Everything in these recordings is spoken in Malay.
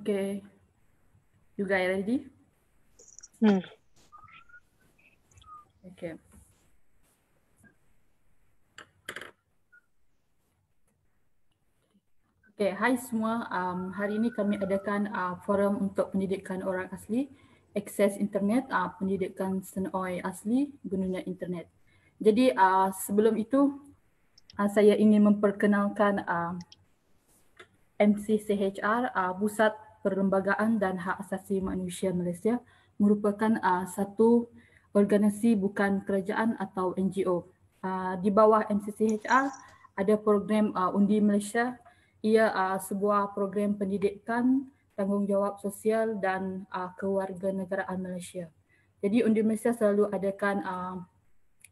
Okay. You guys ready? Hmm. Okay. Okay, hai semua. Um, hari ini kami adakan uh, forum untuk pendidikan orang asli, akses internet, uh, pendidikan senoi asli, gunanya internet. Jadi uh, sebelum itu, uh, saya ingin memperkenalkan uh, MCCHR, uh, Pusat Perlembagaan dan Hak Asasi Manusia Malaysia merupakan uh, satu organisasi bukan kerajaan atau NGO. Uh, ah, di bawah MCCHR ada program uh, Undi Malaysia. Ia uh, sebuah program pendidikan, tanggungjawab sosial dan uh, kewarganegaraan Malaysia. Jadi Undi Malaysia selalu adakan uh,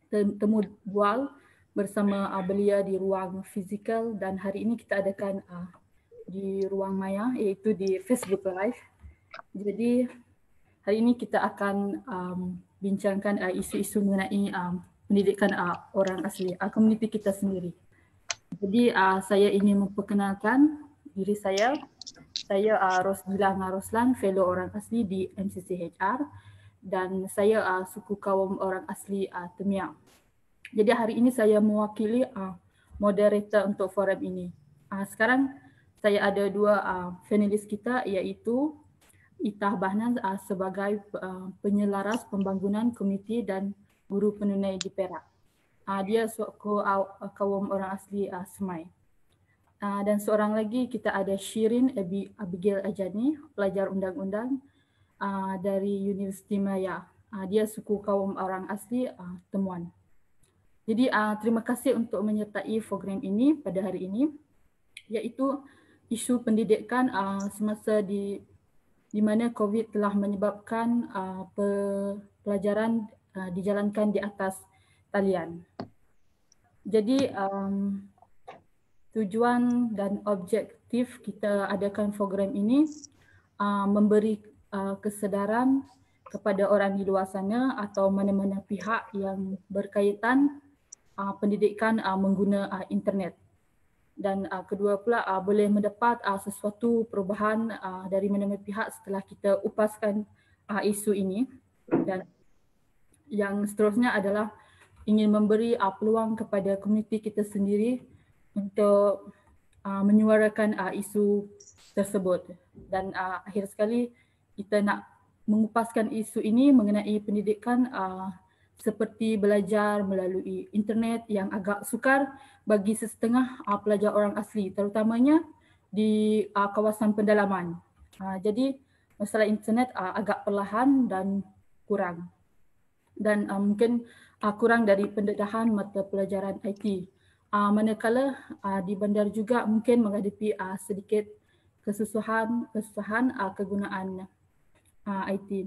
temu bual bersama uh, belia di ruang fizikal dan hari ini kita adakan uh, di ruang maya iaitu di Facebook Live. Jadi hari ini kita akan um, bincangkan uh, isu-isu mengenai um, pendidikan uh, orang asli, uh, komuniti kita sendiri. Jadi uh, saya ingin memperkenalkan diri saya. Saya uh, Rosgila Ngaroslan, fellow orang asli di MCCHR dan saya uh, suku kaum orang asli uh, Temiang. Jadi hari ini saya mewakili uh, moderator untuk forum ini. Uh, sekarang saya ada dua uh, finalis kita iaitu Itah Bahnan uh, sebagai uh, penyelaras pembangunan komiti dan guru penunai di Perak. Uh, dia suku kaum orang asli uh, Semai. Uh, dan seorang lagi kita ada Shirin Abi Abigail Ajani, pelajar undang-undang uh, dari Universiti Maya. Uh, dia suku kaum orang asli uh, Temuan. Jadi uh, terima kasih untuk menyertai program ini pada hari ini, iaitu isu pendidikan uh, semasa di di mana COVID telah menyebabkan uh, pelajaran uh, dijalankan di atas talian. Jadi um, tujuan dan objektif kita adakan program ini uh, memberi uh, kesedaran kepada orang di luar sana atau mana-mana pihak yang berkaitan uh, pendidikan uh, menggunakan uh, internet dan uh, kedua pula uh, boleh mendapat uh, sesuatu perubahan uh, dari mana-mana pihak setelah kita upaskan uh, isu ini dan yang seterusnya adalah ingin memberi uh, peluang kepada komuniti kita sendiri untuk uh, menyuarakan uh, isu tersebut dan uh, akhir sekali kita nak mengupaskan isu ini mengenai pendidikan uh, seperti belajar melalui internet yang agak sukar bagi setengah uh, ah, pelajar orang asli terutamanya di uh, kawasan pedalaman. Uh, ah, jadi masalah internet uh, agak perlahan dan kurang. Dan uh, mungkin uh, kurang dari pendedahan mata pelajaran IT. Uh, manakala uh, di bandar juga mungkin menghadapi uh, sedikit kesusahan kesusahan uh, kegunaan uh, IT.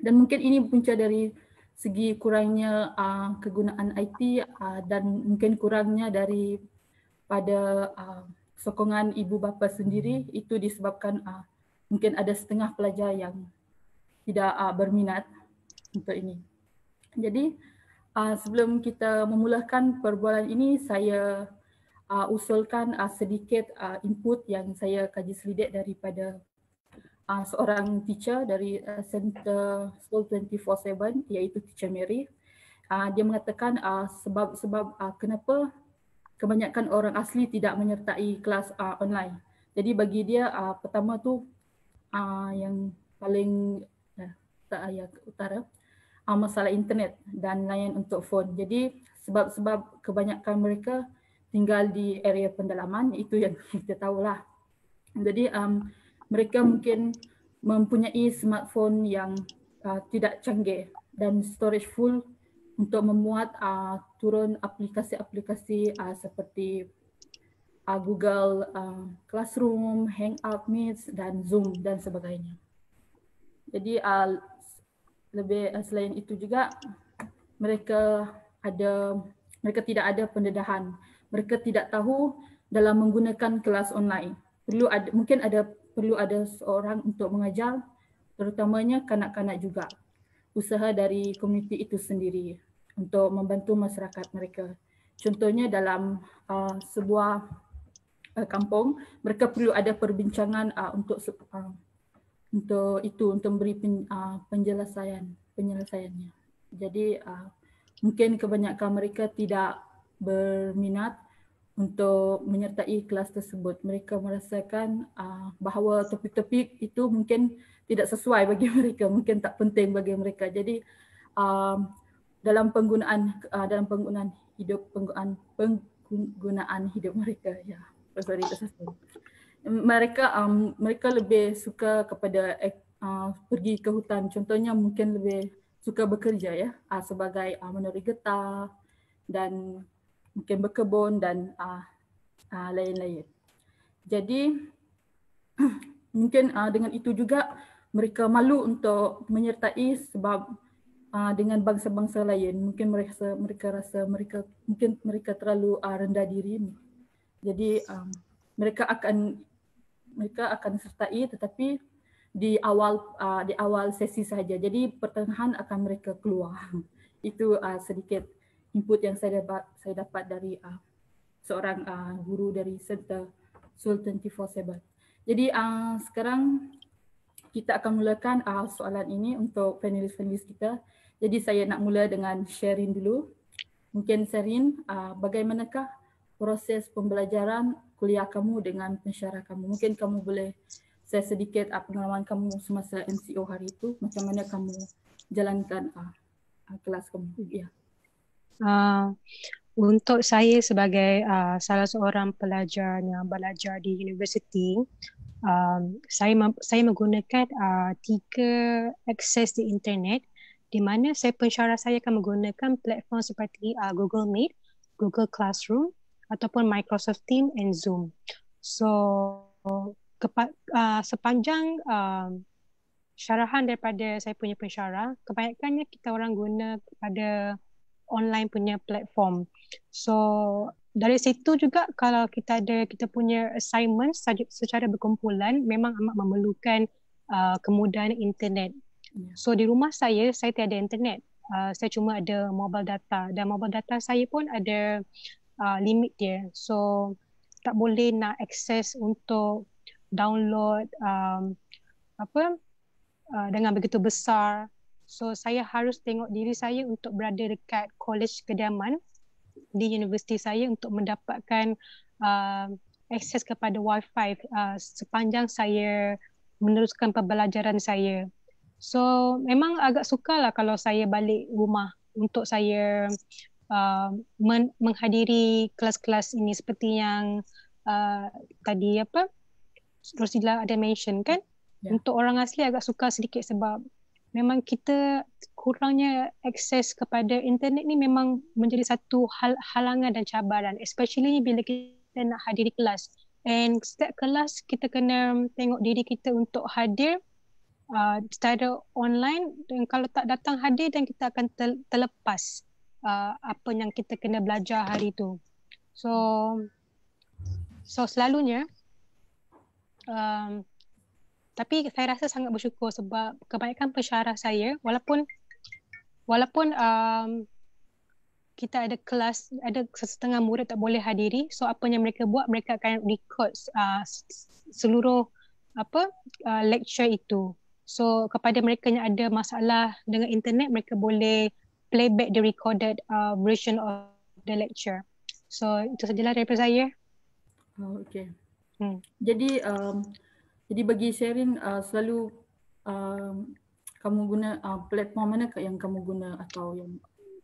Dan mungkin ini punca dari segi kurangnya uh, kegunaan IT uh, dan mungkin kurangnya dari pada uh, sokongan ibu bapa sendiri hmm. itu disebabkan uh, mungkin ada setengah pelajar yang tidak uh, berminat untuk ini. Jadi uh, sebelum kita memulakan perbualan ini saya uh, usulkan uh, sedikit uh, input yang saya kaji selidik daripada uh, seorang teacher dari uh, Center School 24/7 iaitu Teacher Mary. Uh, dia mengatakan ah, sebab sebab uh, kenapa kebanyakan orang asli tidak menyertai kelas uh, online. Jadi bagi dia uh, pertama tu uh, yang paling uh, eh, tak ayat utara uh, masalah internet dan layan untuk phone. Jadi sebab-sebab kebanyakan mereka tinggal di area pendalaman itu yang kita tahu lah. Jadi um, mereka mungkin mempunyai smartphone yang uh, tidak canggih dan storage full untuk memuat uh, turun aplikasi-aplikasi uh, seperti uh, Google uh, Classroom, Hangout Meet dan Zoom dan sebagainya. Jadi uh, lebih uh, selain itu juga mereka ada mereka tidak ada pendedahan. Mereka tidak tahu dalam menggunakan kelas online. Perlu ada mungkin ada perlu ada seorang untuk mengajar terutamanya kanak-kanak juga usaha dari komuniti itu sendiri untuk membantu masyarakat mereka contohnya dalam uh, sebuah uh, kampung mereka perlu ada perbincangan uh, untuk uh, untuk itu untuk memberi pen, uh, penjelasan penyelesaiannya jadi uh, mungkin kebanyakan mereka tidak berminat untuk menyertai kelas tersebut. Mereka merasakan uh, bahawa topik-topik itu mungkin tidak sesuai bagi mereka, mungkin tak penting bagi mereka. Jadi uh, dalam penggunaan uh, dalam penggunaan hidup penggunaan penggunaan hidup mereka ya. Oh, sorry tersasar. Mereka um, mereka lebih suka kepada uh, pergi ke hutan. Contohnya mungkin lebih suka bekerja ya uh, sebagai uh, menuri getah dan mungkin berkebun dan uh, uh, lain-lain. Jadi mungkin uh, dengan itu juga mereka malu untuk menyertai sebab uh, dengan bangsa-bangsa lain mungkin mereka mereka rasa mereka mungkin mereka terlalu uh, rendah diri. Jadi um, mereka akan mereka akan sertai tetapi di awal uh, di awal sesi saja. Jadi pertengahan akan mereka keluar. Itu uh, sedikit input yang saya dapat saya dapat dari uh, seorang uh, guru dari Center Sultan Tifor Sebat. Jadi uh, sekarang kita akan mulakan uh, soalan ini untuk panelis-panelis kita. Jadi saya nak mula dengan Sherin dulu. Mungkin Sherin, uh, bagaimanakah proses pembelajaran kuliah kamu dengan pensyarah kamu? Mungkin kamu boleh saya sedikit uh, pengalaman kamu semasa MCO hari itu. Macam mana kamu jalankan uh, uh, kelas kamu? Ya. Yeah uh, untuk saya sebagai uh, salah seorang pelajar yang belajar di universiti, um, saya saya menggunakan uh, tiga akses di internet di mana saya pensyarah saya akan menggunakan platform seperti uh, Google Meet, Google Classroom ataupun Microsoft Teams and Zoom. So kepa- uh, sepanjang uh, syarahan daripada saya punya pensyarah, kebanyakannya kita orang guna pada online punya platform. So dari situ juga kalau kita ada kita punya assignment secara berkumpulan memang amat memerlukan uh, kemudahan internet. Ya. So di rumah saya saya tiada internet. Uh, saya cuma ada mobile data dan mobile data saya pun ada uh, limit dia. So tak boleh nak access untuk download um, apa uh, dengan begitu besar So saya harus tengok diri saya untuk berada dekat college kediaman di universiti saya untuk mendapatkan uh, akses kepada wifi uh, sepanjang saya meneruskan pembelajaran saya. So memang agak sukalah kalau saya balik rumah untuk saya uh, men- menghadiri kelas-kelas ini seperti yang uh, tadi apa Rosila ada mention kan. Yeah. Untuk orang asli agak sukar sedikit sebab memang kita kurangnya akses kepada internet ni memang menjadi satu hal halangan dan cabaran especially bila kita nak hadiri kelas and setiap kelas kita kena tengok diri kita untuk hadir uh, secara online dan kalau tak datang hadir dan kita akan terlepas uh, apa yang kita kena belajar hari tu so so selalunya um, tapi saya rasa sangat bersyukur sebab kebanyakan pensyarah saya walaupun walaupun um, kita ada kelas ada setengah murid tak boleh hadiri so apa yang mereka buat mereka akan record uh, seluruh apa uh, lecture itu so kepada mereka yang ada masalah dengan internet mereka boleh playback the recorded uh, version of the lecture so itu sajalah daripada saya oh, okay hmm. jadi um, jadi bagi Sherin uh, selalu uh, kamu guna uh, platform mana yang kamu guna atau yang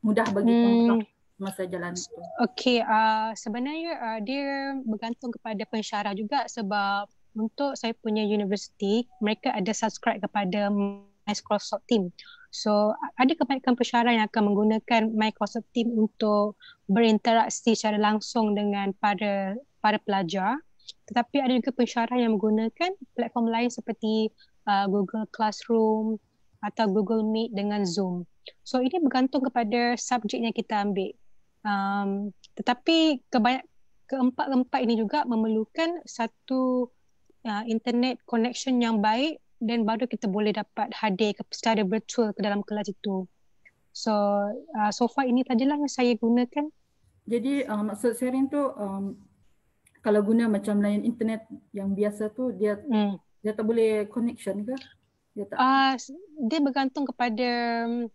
mudah bagi hmm. kontrak masa jalan tu? Okay, uh, sebenarnya uh, dia bergantung kepada pensyarah juga sebab untuk saya punya universiti, mereka ada subscribe kepada Microsoft Team. So, ada kebaikan persyarah yang akan menggunakan Microsoft Team untuk berinteraksi secara langsung dengan para para pelajar. Uh, tetapi ada juga pensyarah yang menggunakan platform lain seperti uh, Google Classroom atau Google Meet dengan Zoom. So ini bergantung kepada subjek yang kita ambil. Um, tetapi kebanyak keempat-empat ini juga memerlukan satu uh, internet connection yang baik dan baru kita boleh dapat hadir ke, secara virtual ke dalam kelas itu. So uh, so far ini sajalah yang saya gunakan. Jadi uh, maksud sharing tu um, kalau guna macam layan internet yang biasa tu dia hmm. dia tak boleh connection ke? Dia tak. Ah uh, dia bergantung kepada um,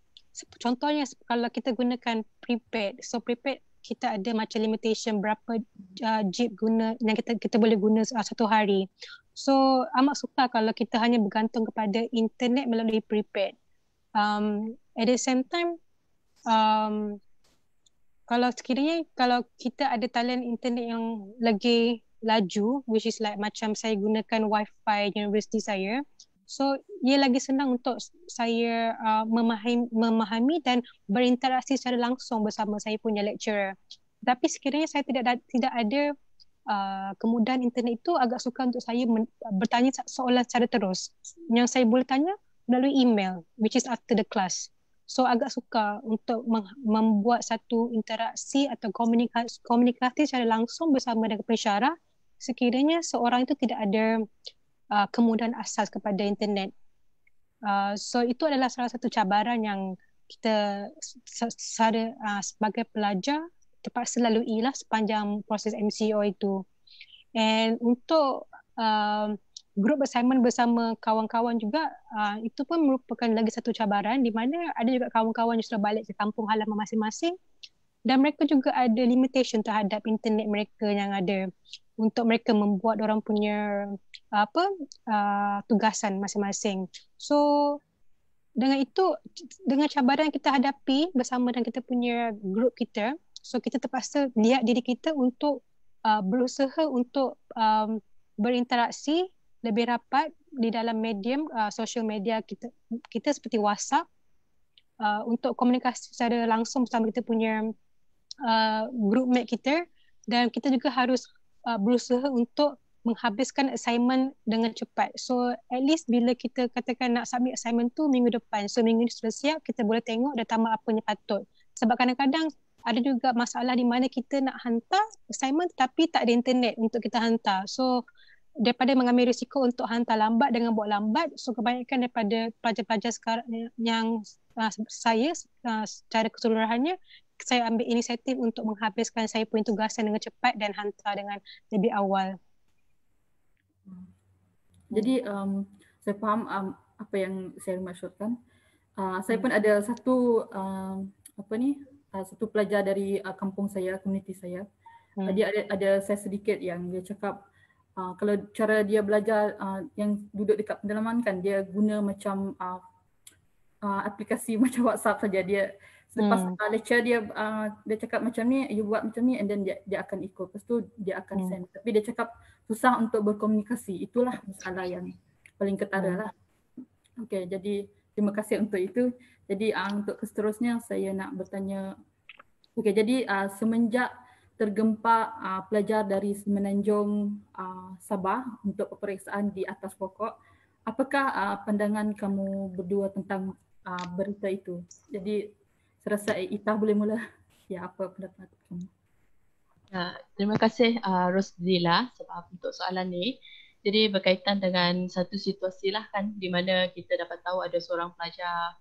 contohnya kalau kita gunakan prepaid. So prepaid kita ada macam limitation berapa uh, jeep guna yang kita kita boleh guna uh, satu hari. So amat suka kalau kita hanya bergantung kepada internet melalui prepaid. Um at the same time um kalau sekiranya kalau kita ada talent internet yang lagi laju which is like macam saya gunakan wifi universiti saya so ia lagi senang untuk saya uh, memahami, memahami dan berinteraksi secara langsung bersama saya punya lecturer tapi sekiranya saya tidak da- tidak ada uh, kemudahan internet itu agak suka untuk saya men- bertanya soalan secara terus yang saya boleh tanya melalui email which is after the class So agak suka untuk membuat satu interaksi atau komunikasi, komunikasi secara langsung bersama dengan pensyarah sekiranya seorang itu tidak ada uh, kemudahan asas kepada internet. Uh, so itu adalah salah satu cabaran yang kita secara, uh, sebagai pelajar terpaksa lalui lah sepanjang proses MCO itu. And untuk uh, grup assignment bersama kawan-kawan juga uh, itu pun merupakan lagi satu cabaran di mana ada juga kawan-kawan yang sudah balik ke kampung halaman masing-masing dan mereka juga ada limitation terhadap internet mereka yang ada untuk mereka membuat orang punya apa uh, tugasan masing-masing. So dengan itu dengan cabaran yang kita hadapi bersama dengan kita punya grup kita, so kita terpaksa lihat diri kita untuk uh, berusaha untuk um, berinteraksi lebih rapat di dalam medium uh, social media kita kita seperti WhatsApp uh, untuk komunikasi secara langsung bersama kita punya uh, group mate kita dan kita juga harus uh, berusaha untuk menghabiskan assignment dengan cepat. So at least bila kita katakan nak submit assignment tu minggu depan, so minggu ni sudah siap, kita boleh tengok dah tamat apa yang patut. Sebab kadang-kadang ada juga masalah di mana kita nak hantar assignment tapi tak ada internet untuk kita hantar. So daripada mengambil risiko untuk hantar lambat dengan buat lambat so kebanyakan daripada pelajar-pelajar sekarang yang uh, saya uh, secara keseluruhannya saya ambil inisiatif untuk menghabiskan saya punya tugasan dengan cepat dan hantar dengan lebih awal hmm. jadi um, saya faham um, apa yang saya maksudkan uh, saya pun hmm. ada satu um, apa ni uh, satu pelajar dari uh, kampung saya komuniti saya hmm. dia ada ada saya sedikit yang dia cakap Uh, kalau cara dia belajar uh, yang duduk dekat pendalaman kan dia guna macam uh, uh, aplikasi macam WhatsApp saja dia selepas hmm. lecture dia uh, dia cakap macam ni you buat macam ni and then dia dia akan ikut lepas tu dia akan hmm. send tapi dia cakap susah untuk berkomunikasi itulah masalah yang paling ketara hmm. lah okey jadi terima kasih untuk itu jadi uh, untuk seterusnya saya nak bertanya okey jadi uh, semenjak Tergempa uh, pelajar dari Semenanjung uh, Sabah untuk peperiksaan di atas pokok. Apakah uh, pandangan kamu berdua tentang uh, berita itu? Jadi, saya rasa Ita boleh mula. Ya, apa pendapat kamu? Ya, terima kasih uh, Rosdila sebab untuk soalan ni. Jadi berkaitan dengan satu situasi lah kan di mana kita dapat tahu ada seorang pelajar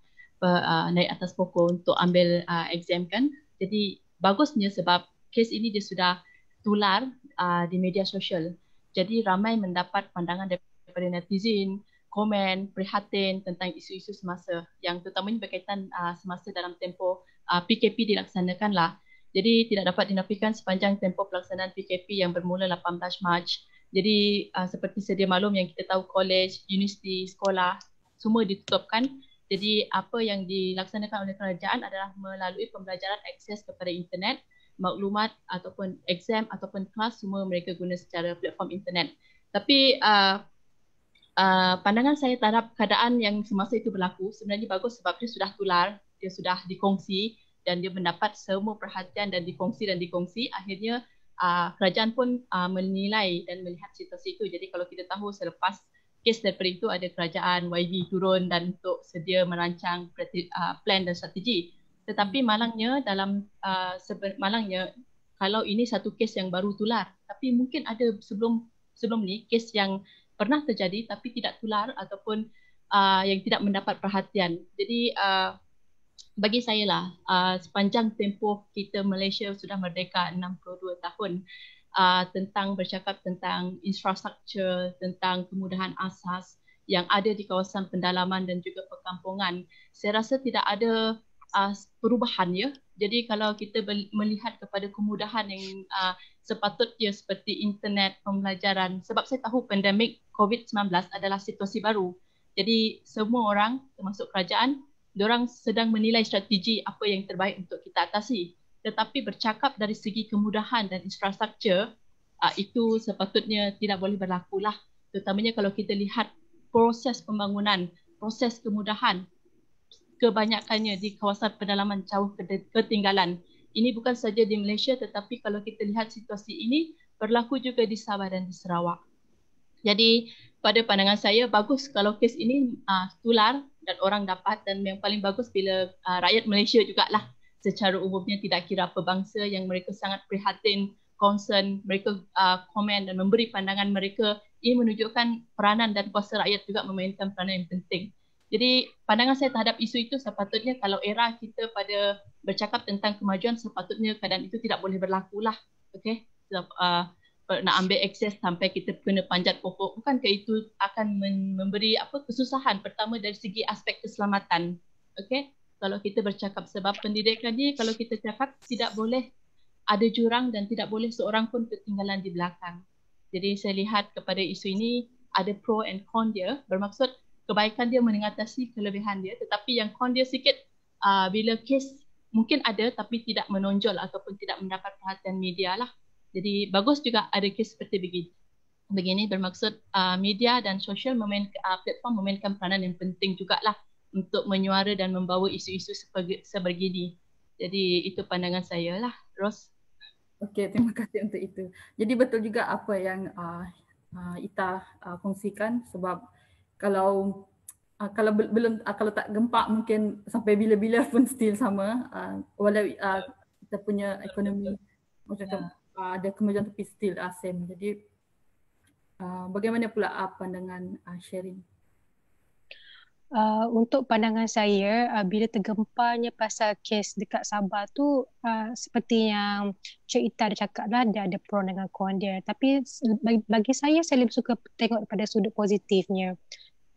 uh, naik atas pokok untuk ambil uh, exam kan. Jadi bagusnya sebab kes ini dia sudah tular uh, di media sosial. Jadi ramai mendapat pandangan daripada netizen, komen, prihatin tentang isu-isu semasa yang terutamanya berkaitan uh, semasa dalam tempoh uh, ah, PKP dilaksanakanlah. Jadi tidak dapat dinafikan sepanjang tempoh pelaksanaan PKP yang bermula 18 Mac. Jadi uh, seperti sedia maklum yang kita tahu kolej, universiti, sekolah semua ditutupkan. Jadi apa yang dilaksanakan oleh kerajaan adalah melalui pembelajaran akses kepada internet maklumat ataupun exam ataupun kelas semua mereka guna secara platform internet. Tapi uh, uh, pandangan saya terhadap keadaan yang semasa itu berlaku sebenarnya bagus sebab dia sudah tular, dia sudah dikongsi dan dia mendapat semua perhatian dan dikongsi dan dikongsi. Akhirnya uh, kerajaan pun uh, menilai dan melihat situasi itu. Jadi kalau kita tahu selepas kes daripada itu ada kerajaan YB turun dan untuk sedia merancang uh, plan dan strategi tetapi hmm. malangnya dalam uh, malangnya kalau ini satu kes yang baru tular tapi mungkin ada sebelum sebelum ni kes yang pernah terjadi tapi tidak tular ataupun uh, yang tidak mendapat perhatian jadi uh, bagi saya lah uh, sepanjang tempoh kita Malaysia sudah merdeka 62 tahun uh, tentang bercakap tentang infrastruktur tentang kemudahan asas yang ada di kawasan pendalaman dan juga perkampungan saya rasa tidak ada uh, perubahan ya. Jadi kalau kita melihat kepada kemudahan yang uh, sepatutnya seperti internet pembelajaran sebab saya tahu pandemik COVID-19 adalah situasi baru. Jadi semua orang termasuk kerajaan orang sedang menilai strategi apa yang terbaik untuk kita atasi. Tetapi bercakap dari segi kemudahan dan infrastruktur uh, itu sepatutnya tidak boleh berlaku lah. Terutamanya kalau kita lihat proses pembangunan, proses kemudahan kebanyakannya di kawasan pedalaman jauh ketinggalan. Ini bukan saja di Malaysia tetapi kalau kita lihat situasi ini berlaku juga di Sabah dan di Sarawak. Jadi pada pandangan saya bagus kalau kes ini uh, tular dan orang dapat dan yang paling bagus bila uh, rakyat Malaysia juga lah secara umumnya tidak kira apa bangsa yang mereka sangat prihatin, concern, mereka uh, komen dan memberi pandangan mereka ini menunjukkan peranan dan kuasa rakyat juga memainkan peranan yang penting. Jadi pandangan saya terhadap isu itu sepatutnya kalau era kita pada bercakap tentang kemajuan sepatutnya keadaan itu tidak boleh berlaku lah. Okay? So, uh, ah, nak ambil akses sampai kita kena panjat pokok. bukan ke itu akan memberi apa kesusahan pertama dari segi aspek keselamatan. Okay? Kalau kita bercakap sebab pendidikan ni kalau kita cakap tidak boleh ada jurang dan tidak boleh seorang pun ketinggalan di belakang. Jadi saya lihat kepada isu ini ada pro and con dia. Bermaksud kebaikan dia mengatasi kelebihan dia tetapi yang kon dia sikit uh, bila kes mungkin ada tapi tidak menonjol ataupun tidak mendapat perhatian media lah. Jadi bagus juga ada kes seperti begini. Begini bermaksud uh, media dan sosial memain, uh, platform memainkan peranan yang penting juga lah untuk menyuara dan membawa isu-isu sebegini. Jadi itu pandangan saya lah. Ros. Okey, terima kasih untuk itu. Jadi betul juga apa yang uh, uh, Ita uh, kongsikan sebab kalau uh, kalau belum uh, kalau tak gempak mungkin sampai bila-bila pun still sama uh, walau uh, kita punya ekonomi macam yeah. Ya. ada kemajuan tapi still uh, same jadi uh, bagaimana pula uh, pandangan uh, sharing Uh, untuk pandangan saya, uh, bila tergemparnya pasal kes dekat Sabah tu, uh, seperti yang Cik Ita dah cakap lah, dia ada pro dengan kon dia. Tapi bagi, bagi saya, saya lebih suka tengok pada sudut positifnya.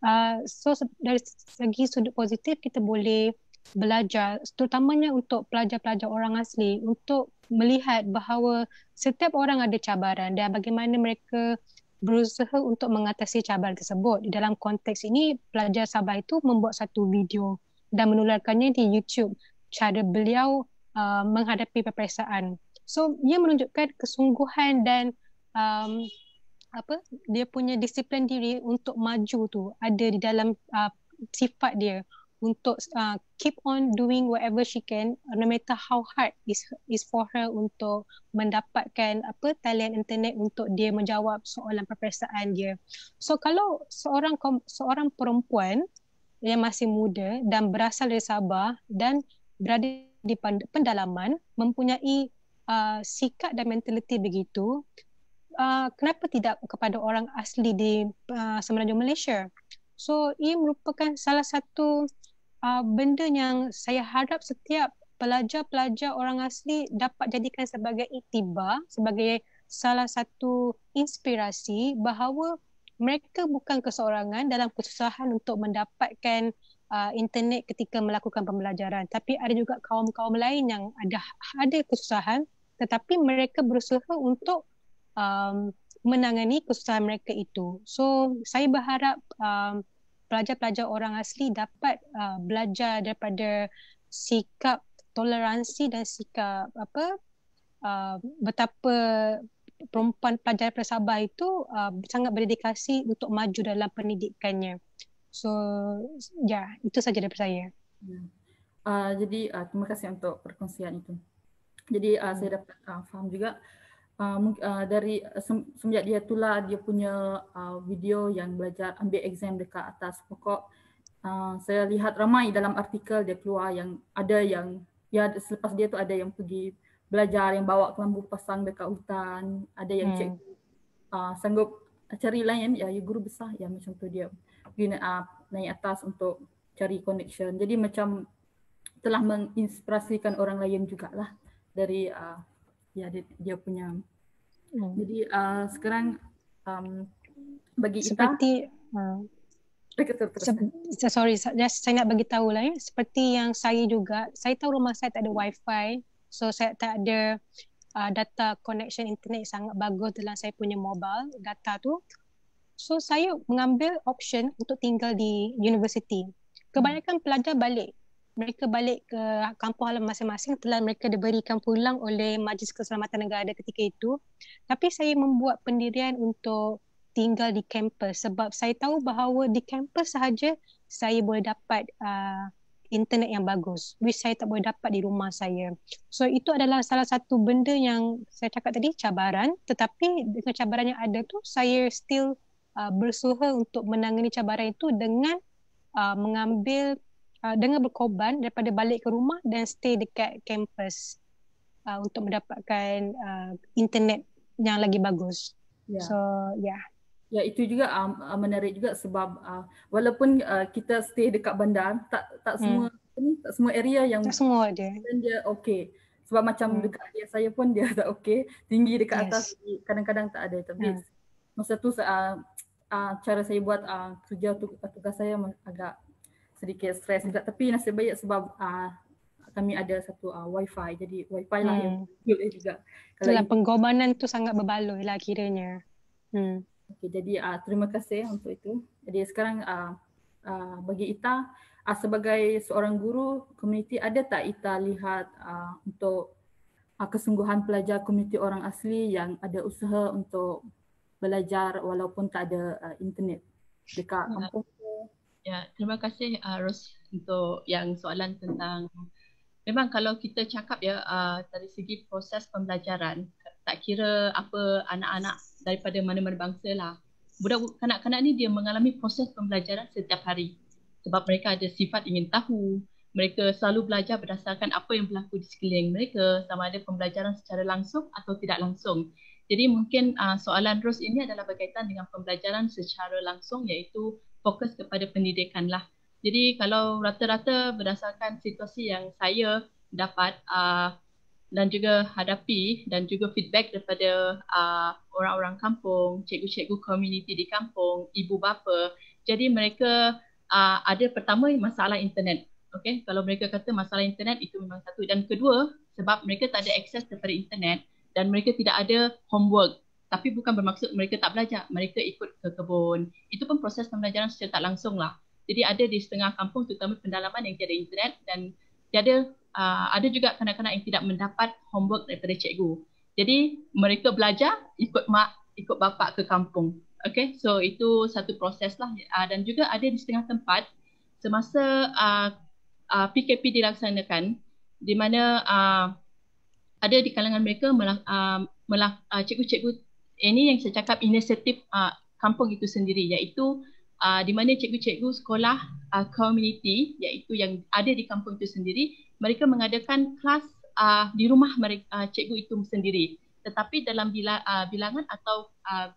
Ah, so dari segi sudut positif kita boleh belajar terutamanya untuk pelajar-pelajar orang asli untuk melihat bahawa setiap orang ada cabaran dan bagaimana mereka berusaha untuk mengatasi cabaran tersebut. Di dalam konteks ini, pelajar Sabah itu membuat satu video dan menularkannya di YouTube cara beliau uh, menghadapi peperiksaan. So, ia menunjukkan kesungguhan dan um, apa dia punya disiplin diri untuk maju tu ada di dalam uh, sifat dia untuk uh, keep on doing whatever she can uh, no matter how hard is is for her untuk mendapatkan apa talian internet untuk dia menjawab soalan perperiksaan dia so kalau seorang seorang perempuan yang masih muda dan berasal dari Sabah dan berada di pendalaman mempunyai uh, sikap dan mentaliti begitu uh, kenapa tidak kepada orang asli di uh, Semenanjung Malaysia. So ia merupakan salah satu uh, benda yang saya harap setiap pelajar-pelajar orang asli dapat jadikan sebagai itibar, sebagai salah satu inspirasi bahawa mereka bukan keseorangan dalam kesusahan untuk mendapatkan uh, internet ketika melakukan pembelajaran tapi ada juga kaum-kaum lain yang ada ada kesusahan tetapi mereka berusaha untuk um, menangani kesusahan mereka itu. So saya berharap um, pelajar-pelajar orang asli dapat uh, belajar daripada sikap toleransi dan sikap apa uh, betapa perempuan pelajar daripada itu uh, sangat berdedikasi untuk maju dalam pendidikannya. So ya, yeah, itu saja daripada saya. Uh, jadi uh, terima kasih untuk perkongsian itu. Jadi uh, saya dapat uh, faham juga uh, uh, dari ah, semenjak dia tu lah dia punya uh, video yang belajar ambil exam dekat atas pokok uh, saya lihat ramai dalam artikel dia keluar yang ada yang ya selepas dia tu ada yang pergi belajar yang bawa kelambu pasang dekat hutan ada yang hmm. cek uh, sanggup cari lain ya, ya guru besar yang macam tu dia pergi uh, naik atas untuk cari connection jadi macam telah menginspirasikan orang lain juga lah dari uh, ya dia, dia punya hmm. jadi uh, sekarang um, bagi seperti kita, uh, se- sorry just saya nak bagi tahu lah ya. seperti yang saya juga saya tahu rumah saya tak ada wifi so saya tak ada uh, data connection internet sangat bagus dalam saya punya mobile data tu so saya mengambil option untuk tinggal di university kebanyakan pelajar balik mereka balik ke kampung halaman masing-masing telah mereka diberikan pulang oleh Majlis Keselamatan Negara ketika itu. Tapi saya membuat pendirian untuk tinggal di kampus sebab saya tahu bahawa di kampus sahaja saya boleh dapat uh, internet yang bagus which saya tak boleh dapat di rumah saya. So itu adalah salah satu benda yang saya cakap tadi cabaran tetapi dengan cabaran yang ada tu saya still uh, bersuha untuk menangani cabaran itu dengan uh, mengambil Ah, dengan berkorban daripada balik ke rumah dan stay dekat kampus uh, ah, untuk mendapatkan uh, internet yang lagi bagus. Yeah. So yeah. Ya itu juga um, menarik juga sebab uh, walaupun uh, kita stay dekat bandar tak tak hmm. semua tak semua area yang tak semua dia dan dia okey sebab macam hmm. dekat area saya pun dia tak okey tinggi dekat yes. atas kadang-kadang tak ada tapi hmm. masa tu uh, uh, cara saya buat uh, kerja tugas saya agak sedikit stres juga tapi nasib baik sebab uh, kami ada satu uh, wifi jadi wifi lah hmm. yang dia juga kalau Itulah, penggobanan tu sangat berbaloi lah kiranya hmm. okay, jadi uh, terima kasih untuk itu jadi sekarang uh, uh, bagi Ita uh, sebagai seorang guru komuniti ada tak Ita lihat uh, untuk uh, kesungguhan pelajar komuniti orang asli yang ada usaha untuk belajar walaupun tak ada uh, internet dekat ya. kampung Ya, terima kasih uh, Ros untuk yang soalan tentang memang kalau kita cakap ya uh, dari segi proses pembelajaran tak kira apa anak-anak daripada mana-mana bangsa lah. Budak kanak-kanak ni dia mengalami proses pembelajaran setiap hari sebab mereka ada sifat ingin tahu. Mereka selalu belajar berdasarkan apa yang berlaku di sekeliling mereka sama ada pembelajaran secara langsung atau tidak langsung. Jadi mungkin uh, soalan Ros ini adalah berkaitan dengan pembelajaran secara langsung iaitu fokus kepada pendidikan lah. Jadi kalau rata-rata berdasarkan situasi yang saya dapat uh, dan juga hadapi dan juga feedback daripada uh, orang-orang kampung, cikgu-cikgu komuniti di kampung, ibu bapa, jadi mereka uh, ada pertama masalah internet. Okay, kalau mereka kata masalah internet itu memang satu dan kedua sebab mereka tak ada akses kepada internet dan mereka tidak ada homework tapi bukan bermaksud mereka tak belajar mereka ikut ke kebun itu pun proses pembelajaran secara tak langsung lah jadi ada di setengah kampung terutama pendalaman yang tiada internet dan tiada uh, ada juga kanak-kanak yang tidak mendapat homework daripada cikgu jadi mereka belajar ikut mak ikut bapak ke kampung okay so itu satu proses lah uh, dan juga ada di setengah tempat semasa uh, uh, PKP dilaksanakan di mana uh, ada di kalangan mereka melak, uh, melak, uh, cikgu-cikgu ini yang saya cakap inisiatif uh, kampung itu sendiri iaitu uh, di mana cikgu-cikgu sekolah uh, community iaitu yang ada di kampung itu sendiri mereka mengadakan kelas uh, di rumah mereka uh, cikgu itu sendiri tetapi dalam bila, uh, bilangan atau uh,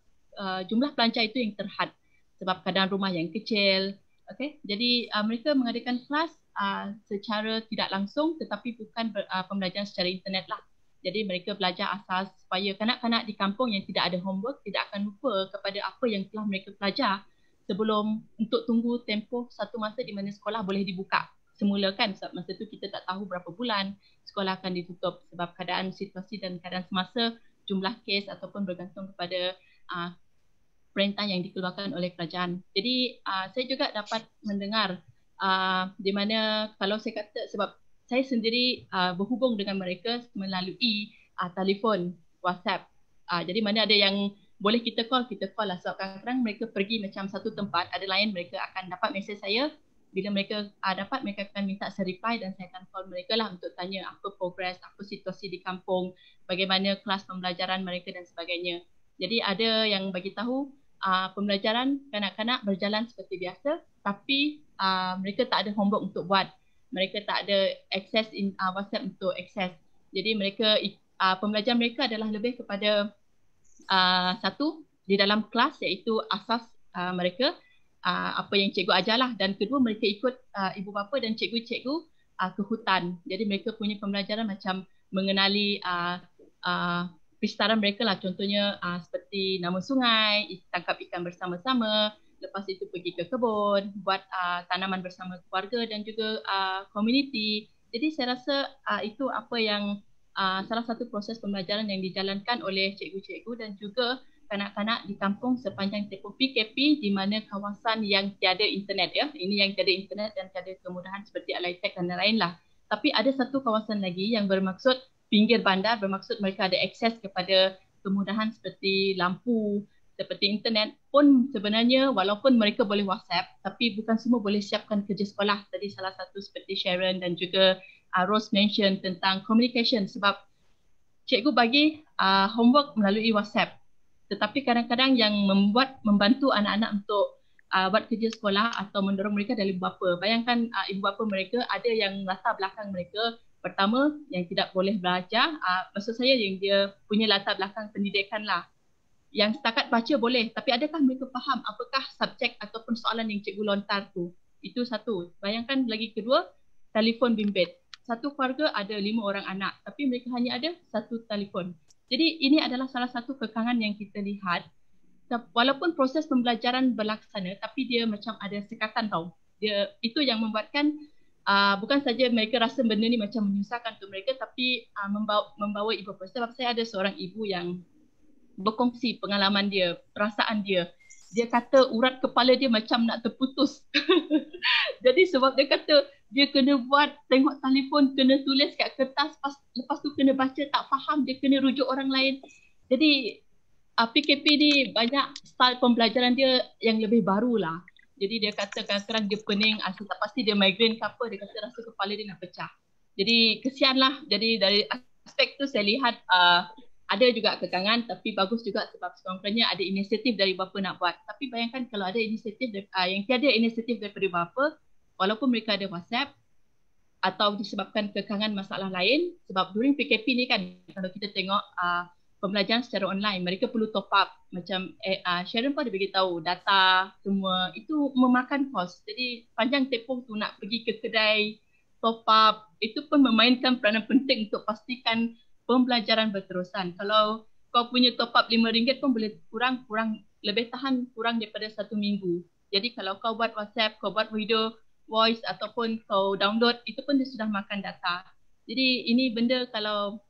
uh, jumlah pelancar itu yang terhad sebab keadaan rumah yang kecil okey jadi uh, mereka mengadakan kelas uh, secara tidak langsung tetapi bukan ber, uh, pembelajaran secara internet lah jadi mereka belajar asas supaya kanak-kanak di kampung yang tidak ada homework tidak akan lupa kepada apa yang telah mereka belajar sebelum untuk tunggu tempoh satu masa di mana sekolah boleh dibuka semula kan sebab masa tu kita tak tahu berapa bulan sekolah akan ditutup sebab keadaan situasi dan keadaan semasa jumlah kes ataupun bergantung kepada uh, perintah yang dikeluarkan oleh kerajaan. Jadi uh, saya juga dapat mendengar uh, di mana kalau saya kata sebab saya sendiri uh, berhubung dengan mereka melalui uh, telefon WhatsApp. Uh, jadi mana ada yang boleh kita call, kita call lah. Sebab so, kadang-kadang mereka pergi macam satu tempat, ada lain mereka akan dapat mesej saya. Bila mereka uh, dapat, mereka akan minta serify dan saya akan call mereka lah untuk tanya apa progress, apa situasi di kampung, bagaimana kelas pembelajaran mereka dan sebagainya. Jadi ada yang bagi tahu uh, pembelajaran kanak-kanak berjalan seperti biasa tapi uh, mereka tak ada homework untuk buat mereka tak ada access in uh, WhatsApp untuk access. Jadi mereka uh, pembelajaran mereka adalah lebih kepada uh, satu di dalam kelas iaitu asas uh, mereka uh, apa yang cikgu ajarlah dan kedua mereka ikut uh, ibu bapa dan cikgu-cikgu uh, ke hutan. Jadi mereka punya pembelajaran macam mengenali uh, uh, a mereka lah contohnya uh, seperti nama sungai, tangkap ikan bersama-sama, lepas itu pergi ke kebun buat uh, tanaman bersama keluarga dan juga uh, ah, community jadi saya rasa uh, itu apa yang uh, salah satu proses pembelajaran yang dijalankan oleh cikgu-cikgu dan juga kanak-kanak di kampung sepanjang tempoh PKP di mana kawasan yang tiada internet ya ini yang tiada internet dan tiada kemudahan seperti alitech dan lain-lain lah tapi ada satu kawasan lagi yang bermaksud pinggir bandar bermaksud mereka ada akses kepada kemudahan seperti lampu seperti internet pun sebenarnya walaupun mereka boleh WhatsApp tapi bukan semua boleh siapkan kerja sekolah tadi salah satu seperti Sharon dan juga uh, Rose mention tentang communication sebab cikgu bagi uh, homework melalui WhatsApp tetapi kadang-kadang yang membuat membantu anak-anak untuk uh, buat kerja sekolah atau mendorong mereka dari ibu bapa bayangkan uh, ibu bapa mereka ada yang latar belakang mereka pertama yang tidak boleh belajar uh, maksud saya yang dia punya latar belakang pendidikan lah yang setakat baca boleh tapi adakah mereka faham apakah subjek ataupun soalan yang cikgu lontar tu itu satu bayangkan lagi kedua telefon bimbit satu keluarga ada lima orang anak tapi mereka hanya ada satu telefon jadi ini adalah salah satu kekangan yang kita lihat walaupun proses pembelajaran berlaksana tapi dia macam ada sekatan tau dia itu yang membuatkan Uh, bukan saja mereka rasa benda ni macam menyusahkan untuk mereka tapi uh, membawa, membawa ibu bapa. Sebab saya ada seorang ibu yang berkongsi pengalaman dia, perasaan dia. Dia kata urat kepala dia macam nak terputus. Jadi sebab dia kata dia kena buat tengok telefon, kena tulis kat kertas, pas, lepas tu kena baca tak faham, dia kena rujuk orang lain. Jadi uh, ah, PKP ni banyak style pembelajaran dia yang lebih baru lah. Jadi dia kata kadang-kadang dia pening, asal ah, tak pasti dia migraine ke apa, dia kata rasa kepala dia nak pecah. Jadi kesianlah. Jadi dari aspek tu saya lihat uh, ada juga kekangan tapi bagus juga sebab sekurang-kurangnya ada inisiatif dari bapa nak buat. Tapi bayangkan kalau ada inisiatif uh, yang tiada inisiatif daripada bapa walaupun mereka ada WhatsApp atau disebabkan kekangan masalah lain sebab during PKP ni kan kalau kita tengok uh, pembelajaran secara online mereka perlu top up macam uh, Sharon pun ada beritahu data semua itu memakan kos. Jadi panjang tepung tu nak pergi ke kedai top up itu pun memainkan peranan penting untuk pastikan pembelajaran berterusan. Kalau kau punya top up RM5 pun boleh kurang kurang lebih tahan kurang daripada satu minggu. Jadi kalau kau buat WhatsApp, kau buat video, voice ataupun kau download itu pun dia sudah makan data. Jadi ini benda kalau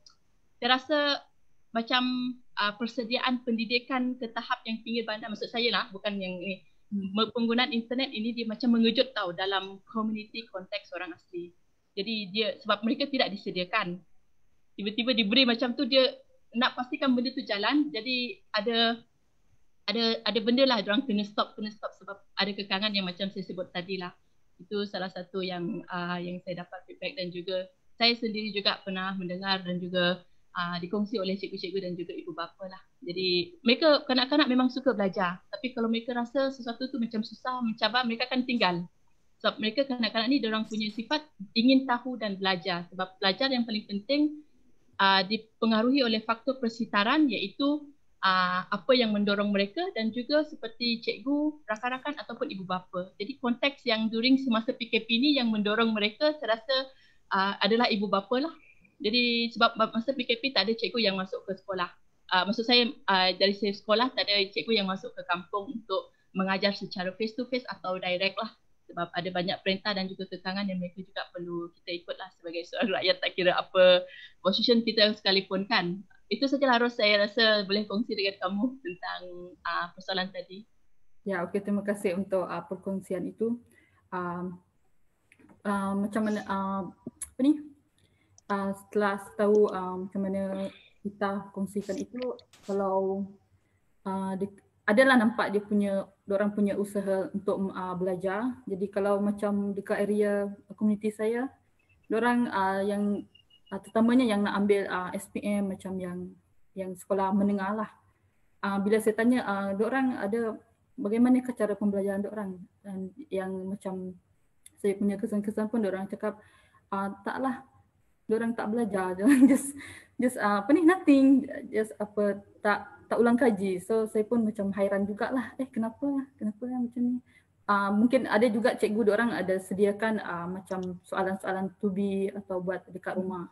terasa macam uh, persediaan pendidikan ke tahap yang pinggir bandar maksud saya lah bukan yang ini penggunaan internet ini dia macam mengejut tau dalam community konteks orang asli. Jadi dia sebab mereka tidak disediakan tiba-tiba diberi macam tu dia nak pastikan benda tu jalan jadi ada ada ada benda lah orang kena stop kena stop sebab ada kekangan yang macam saya sebut tadi lah itu salah satu yang uh, yang saya dapat feedback dan juga saya sendiri juga pernah mendengar dan juga uh, dikongsi oleh cikgu-cikgu dan juga ibu bapa lah. Jadi mereka kanak-kanak memang suka belajar tapi kalau mereka rasa sesuatu tu macam susah, mencabar, mereka akan tinggal. Sebab mereka kanak-kanak ni orang punya sifat ingin tahu dan belajar sebab belajar yang paling penting uh, dipengaruhi oleh faktor persitaran iaitu uh, apa yang mendorong mereka dan juga seperti cikgu, rakan-rakan ataupun ibu bapa. Jadi konteks yang during semasa PKP ini yang mendorong mereka saya rasa uh, adalah ibu bapa lah. Jadi sebab masa PKP tak ada cikgu yang masuk ke sekolah. Uh, maksud saya uh, dari sekolah tak ada cikgu yang masuk ke kampung untuk mengajar secara face to face atau direct lah sebab ada banyak perintah dan juga tekanan yang mereka juga perlu kita ikutlah sebagai seorang rakyat tak kira apa position kita sekalipun kan. Itu sajalah harus saya rasa boleh kongsi dengan kamu tentang uh, persoalan tadi. Ya, okey terima kasih untuk uh, perkongsian itu. Uh, uh, macam mana uh, apa ni? Uh, setelah tahu um, macam mana kita kongsikan itu kalau uh, adalah nampak dia punya orang punya usaha untuk uh, belajar. Jadi kalau macam dekat area komuniti saya, orang uh, yang uh, terutamanya yang nak ambil uh, SPM macam yang yang sekolah menengah lah. Uh, bila saya tanya, uh, orang ada bagaimana cara pembelajaran orang dan yang macam saya punya kesan-kesan pun orang cakap uh, taklah orang tak belajar, just just uh, apa ni nothing, just apa tak tak ulang kaji. So saya pun macam hairan jugalah. Eh kenapa? Kenapa lah macam ni? Uh, mungkin ada juga cikgu orang ada sediakan uh, macam soalan-soalan to be atau buat dekat hmm. rumah.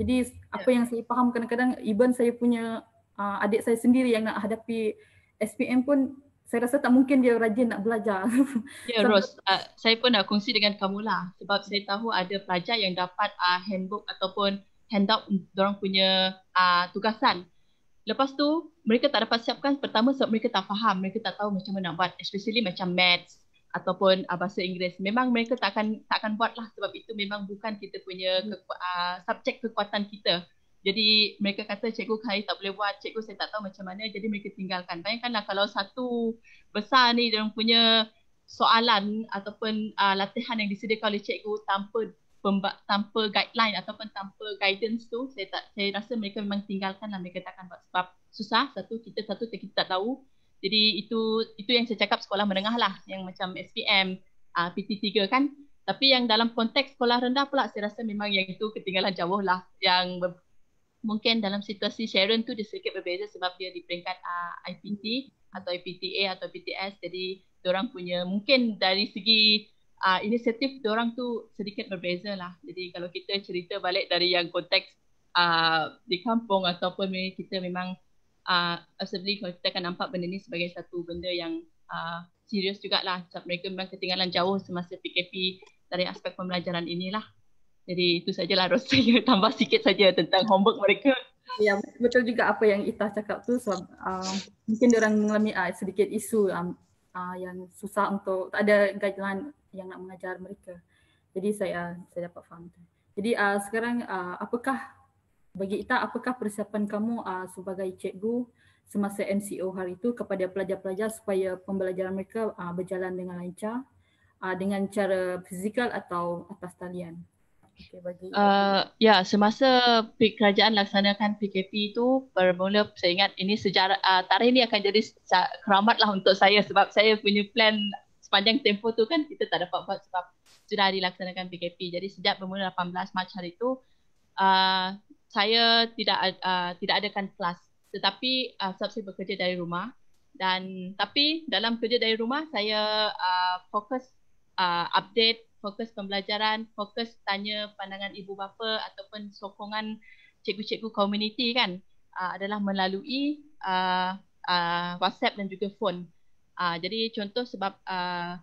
Jadi apa ya. yang saya faham kadang-kadang even saya punya uh, adik saya sendiri yang nak hadapi SPM pun saya rasa tak mungkin dia rajin nak belajar. Ya yeah, Ros, uh, saya pun nak kongsi dengan kamu lah sebab saya tahu ada pelajar yang dapat uh, handbook ataupun handout orang punya uh, tugasan. Lepas tu mereka tak dapat siapkan pertama sebab mereka tak faham, mereka tak tahu macam mana nak buat especially macam maths ataupun uh, bahasa Inggeris. Memang mereka tak akan tak akan buat lah sebab itu memang bukan kita punya hmm. keku- uh, ah, subjek kekuatan kita. Jadi mereka kata cikgu Khair tak boleh buat, cikgu saya tak tahu macam mana jadi mereka tinggalkan. Bayangkanlah kalau satu besar ni dia punya soalan ataupun uh, latihan yang disediakan oleh cikgu tanpa pemba- tanpa guideline ataupun tanpa guidance tu saya tak saya rasa mereka memang tinggalkan lah mereka takkan buat sebab susah satu kita satu kita tak tahu jadi itu itu yang saya cakap sekolah menengah lah yang macam SPM uh, ah, PT3 kan tapi yang dalam konteks sekolah rendah pula saya rasa memang yang itu ketinggalan jauh lah yang mungkin dalam situasi Sharon tu dia sedikit berbeza sebab dia di peringkat uh, ah, IPT atau IPTA atau PTS jadi orang punya mungkin dari segi uh, inisiatif orang tu sedikit berbeza lah jadi kalau kita cerita balik dari yang konteks uh, di kampung ataupun kita memang uh, ah, assembly kalau kita akan nampak benda ni sebagai satu benda yang uh, serius jugalah sebab mereka memang ketinggalan jauh semasa PKP dari aspek pembelajaran inilah. Jadi itu sajalah Ros saya tambah sikit saja tentang homework mereka. Ya betul juga apa yang Ita cakap tu sebab uh, mungkin orang mengalami uh, sedikit isu um, uh, yang susah untuk tak ada guideline yang nak mengajar mereka. Jadi saya saya dapat faham Jadi uh, sekarang uh, apakah bagi Ita, apakah persiapan kamu uh, sebagai cikgu semasa MCO hari itu kepada pelajar-pelajar supaya pembelajaran mereka uh, berjalan dengan lancar uh, dengan cara fizikal atau atas talian? Okay, bagi uh, ya, semasa kerajaan laksanakan PKP itu bermula saya ingat ini sejarah uh, tarikh ini akan jadi keramat lah untuk saya sebab saya punya plan sepanjang tempoh tu kan kita tak dapat buat sebab sudah dilaksanakan PKP. Jadi sejak bermula 18 Mac hari itu Uh, saya tidak uh, tidak ada kan kelas tetapi uh, sebab saya bekerja dari rumah dan tapi dalam kerja dari rumah saya uh, fokus uh, update fokus pembelajaran fokus tanya pandangan ibu bapa ataupun sokongan cikgu-cikgu community kan uh, adalah melalui uh, uh, WhatsApp dan juga phone uh, jadi contoh sebab uh,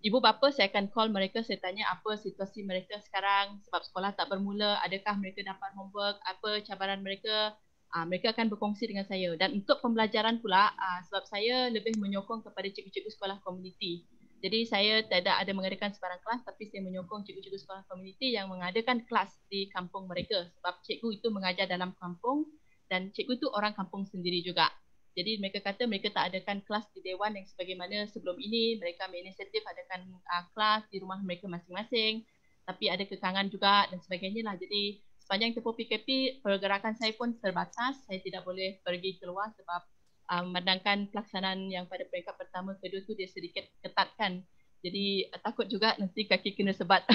ibu bapa saya akan call mereka saya tanya apa situasi mereka sekarang sebab sekolah tak bermula adakah mereka dapat homework apa cabaran mereka uh, mereka akan berkongsi dengan saya dan untuk pembelajaran pula uh, sebab saya lebih menyokong kepada cikgu-cikgu sekolah komuniti jadi saya tidak ada mengadakan sebarang kelas tapi saya menyokong cikgu-cikgu sekolah komuniti yang mengadakan kelas di kampung mereka sebab cikgu itu mengajar dalam kampung dan cikgu itu orang kampung sendiri juga jadi mereka kata mereka tak adakan kelas di Dewan yang sebagaimana sebelum ini mereka inisiatif adakan uh, kelas di rumah mereka masing-masing tapi ada kekangan juga dan sebagainya lah. Jadi sepanjang tempoh PKP pergerakan saya pun terbatas. Saya tidak boleh pergi keluar sebab uh, memandangkan pelaksanaan yang pada peringkat pertama kedua tu dia sedikit ketatkan. Jadi uh, takut juga nanti kaki kena sebat.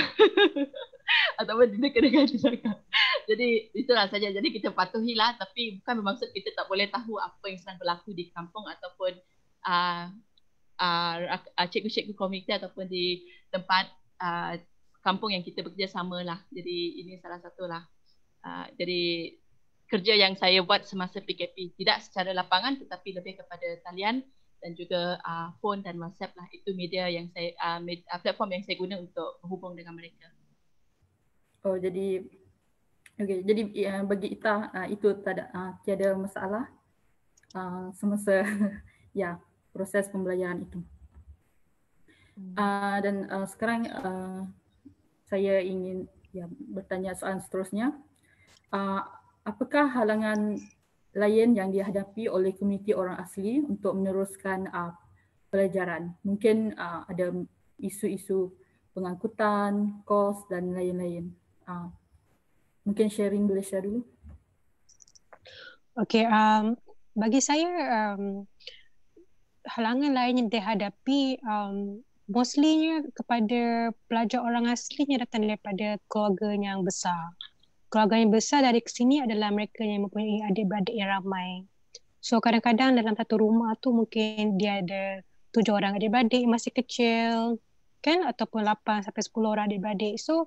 ataupun dia kena kena cakap. Jadi itulah saja. Jadi kita patuhilah tapi bukan bermaksud kita tak boleh tahu apa yang sedang berlaku di kampung ataupun uh, uh, uh, cikgu-cikgu komite ataupun di tempat uh, kampung yang kita bekerjasama lah. Jadi ini salah satulah. Uh, jadi kerja yang saya buat semasa PKP tidak secara lapangan tetapi lebih kepada talian dan juga uh, phone dan WhatsApp lah itu media yang saya uh, med- uh, platform yang saya guna untuk berhubung dengan mereka. Oh jadi okey jadi uh, bagi kita uh, ah, itu tiada uh, ah, tiada masalah uh, semasa ya proses pembelajaran itu. Uh, dan uh, sekarang uh, saya ingin ya bertanya soalan seterusnya. Uh, apakah halangan lain yang dihadapi oleh komuniti orang asli untuk meneruskan uh, pelajaran? Mungkin uh, ada isu-isu pengangkutan, kos dan lain-lain. Ah. mungkin sharing boleh share dulu. Okay, um, bagi saya um, halangan lain yang dihadapi um, mostly-nya kepada pelajar orang aslinya datang daripada keluarga yang besar. Keluarga yang besar dari sini adalah mereka yang mempunyai adik-beradik yang ramai. So kadang-kadang dalam satu rumah tu mungkin dia ada tujuh orang adik-beradik masih kecil kan ataupun lapan sampai sepuluh orang adik-beradik. So